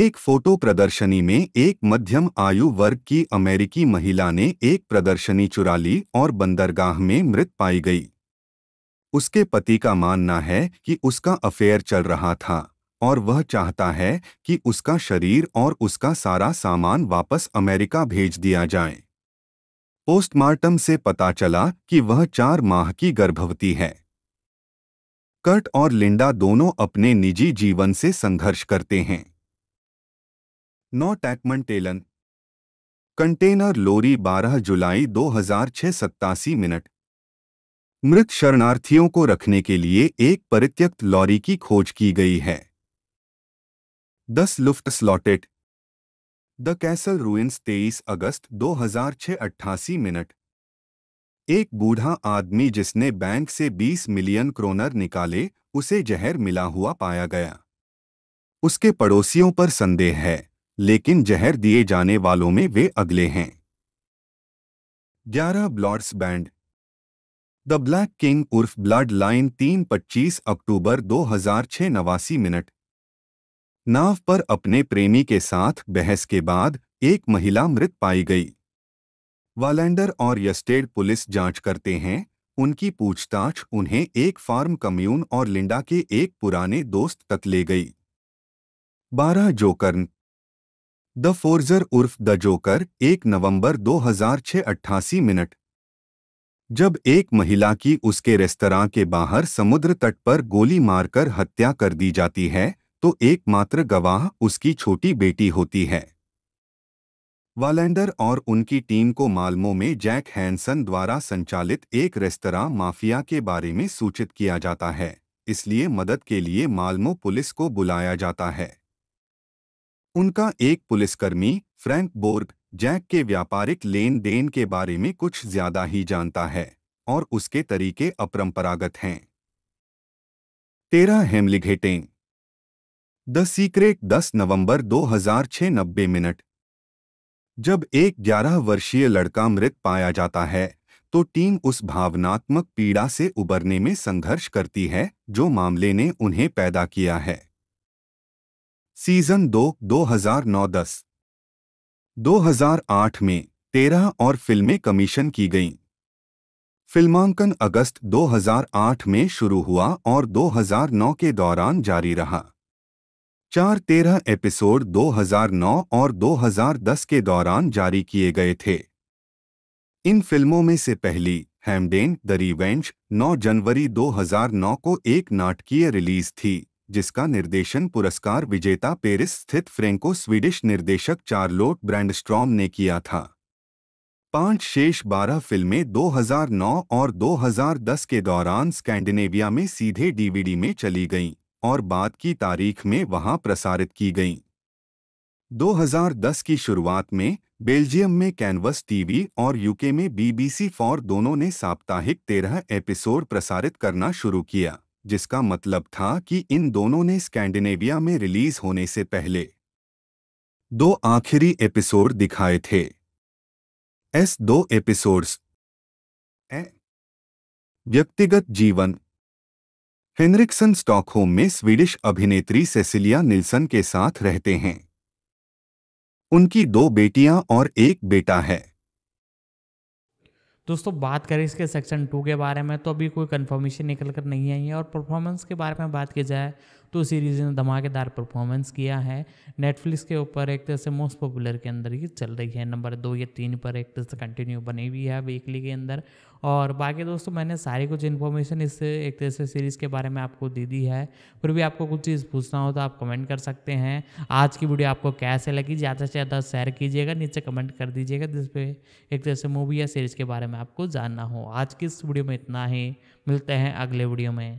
एक फोटो प्रदर्शनी में एक मध्यम आयु वर्ग की अमेरिकी महिला ने एक प्रदर्शनी चुरा ली और बंदरगाह में मृत पाई गई उसके पति का मानना है कि उसका अफेयर चल रहा था और वह चाहता है कि उसका शरीर और उसका सारा सामान वापस अमेरिका भेज दिया जाए पोस्टमार्टम से पता चला कि वह चार माह की गर्भवती है कर्ट और लिंडा दोनों अपने निजी जीवन से संघर्ष करते हैं नौ टेलन कंटेनर लोरी 12 जुलाई 2006 सत्तासी मिनट मृत शरणार्थियों को रखने के लिए एक परित्यक्त लॉरी की खोज की गई है दस लुफ्ट स्लॉटेड द कैसल रूइंस 23 अगस्त 2006 अट्ठासी मिनट एक बूढ़ा आदमी जिसने बैंक से 20 मिलियन क्रोनर निकाले उसे जहर मिला हुआ पाया गया उसके पड़ोसियों पर संदेह है लेकिन जहर दिए जाने वालों में वे अगले हैं ग्यारह ब्लॉड्स बैंड द ब्लैक किंग उर्फ ब्लड लाइन तीन पच्चीस अक्टूबर 2006 नवासी मिनट नाव पर अपने प्रेमी के साथ बहस के बाद एक महिला मृत पाई गई वालेंडर और यस्टेड पुलिस जांच करते हैं उनकी पूछताछ उन्हें एक फार्म कम्यून और लिंडा के एक पुराने दोस्त तक ले गई बारह जोकर्न द फोर्जर उर्फ द जोकर एक नवंबर 2006 अट्ठासी मिनट जब एक महिला की उसके रेस्तरां के बाहर समुद्र तट पर गोली मारकर हत्या कर दी जाती है तो एकमात्र गवाह उसकी छोटी बेटी होती है वालेंडर और उनकी टीम को मालमो में जैक हैंसन द्वारा संचालित एक रेस्तरा माफिया के बारे में सूचित किया जाता है इसलिए मदद के लिए मालमो पुलिस को बुलाया जाता है उनका एक पुलिसकर्मी फ्रैंक बोर्ग जैक के व्यापारिक लेन देन के बारे में कुछ ज्यादा ही जानता है और उसके तरीके अपरंपरागत हैं तेरा हेमलिघेटेन द सीक्रेट 10 नवंबर 2006 नब्बे मिनट जब एक 11 वर्षीय लड़का मृत पाया जाता है तो टीम उस भावनात्मक पीड़ा से उबरने में संघर्ष करती है जो मामले ने उन्हें पैदा किया है सीजन दस 2009-10 2008 में 13 और फिल्में कमीशन की गईं फिल्मांकन अगस्त 2008 में शुरू हुआ और 2009 के दौरान जारी रहा चार तेरह एपिसोड 2009 और 2010 के दौरान जारी किए गए थे इन फिल्मों में से पहली हैमडेन द रिवेंज 9 जनवरी 2009 को एक नाटकीय रिलीज थी जिसका निर्देशन पुरस्कार विजेता पेरिस स्थित फ्रेंको स्वीडिश निर्देशक चार्लोट ब्रैंडस्ट्रॉम ने किया था पांच शेष बारह फिल्में 2009 और 2010 के दौरान स्कैंडिनेविया में सीधे डीवीडी में चली गईं और बाद की तारीख में वहां प्रसारित की गईं 2010 की शुरुआत में बेल्जियम में कैनवस टीवी और यूके में बीबीसी फॉर दोनों ने साप्ताहिक तेरह एपिसोड प्रसारित करना शुरू किया जिसका मतलब था कि इन दोनों ने स्कैंडिनेविया में रिलीज होने से पहले दो आखिरी एपिसोड दिखाए थे एस दो एपिसोड्स ए व्यक्तिगत जीवन हेनरिक्सन स्टॉकहोम में स्वीडिश अभिनेत्री सेसिलिया निल्सन के साथ रहते हैं उनकी दो बेटियां और एक बेटा है दोस्तों बात करें इसके सेक्शन टू के बारे में तो अभी कोई कंफर्मेशन निकल कर नहीं आई है और परफॉर्मेंस के बारे में बात की जाए टू सीरीज़ ने धमाकेदार परफॉर्मेंस किया है नेटफ्लिक्स के ऊपर एक तरह से मोस्ट पॉपुलर के अंदर ये चल रही है नंबर दो या तीन पर एक तरह से कंटिन्यू बनी हुई है वीकली के अंदर और बाकी दोस्तों मैंने सारी कुछ इन्फॉर्मेशन इस एक तरह से सीरीज़ के बारे में आपको दे दी है फिर भी आपको कुछ चीज़ पूछना हो तो आप कमेंट कर सकते हैं आज की वीडियो आपको कैसे लगी ज़्यादा से ज़्यादा शेयर कीजिएगा नीचे कमेंट कर दीजिएगा जिसपे एक तरह से मूवी या सीरीज़ के बारे में आपको जानना हो आज की इस वीडियो में इतना ही मिलते हैं अगले वीडियो में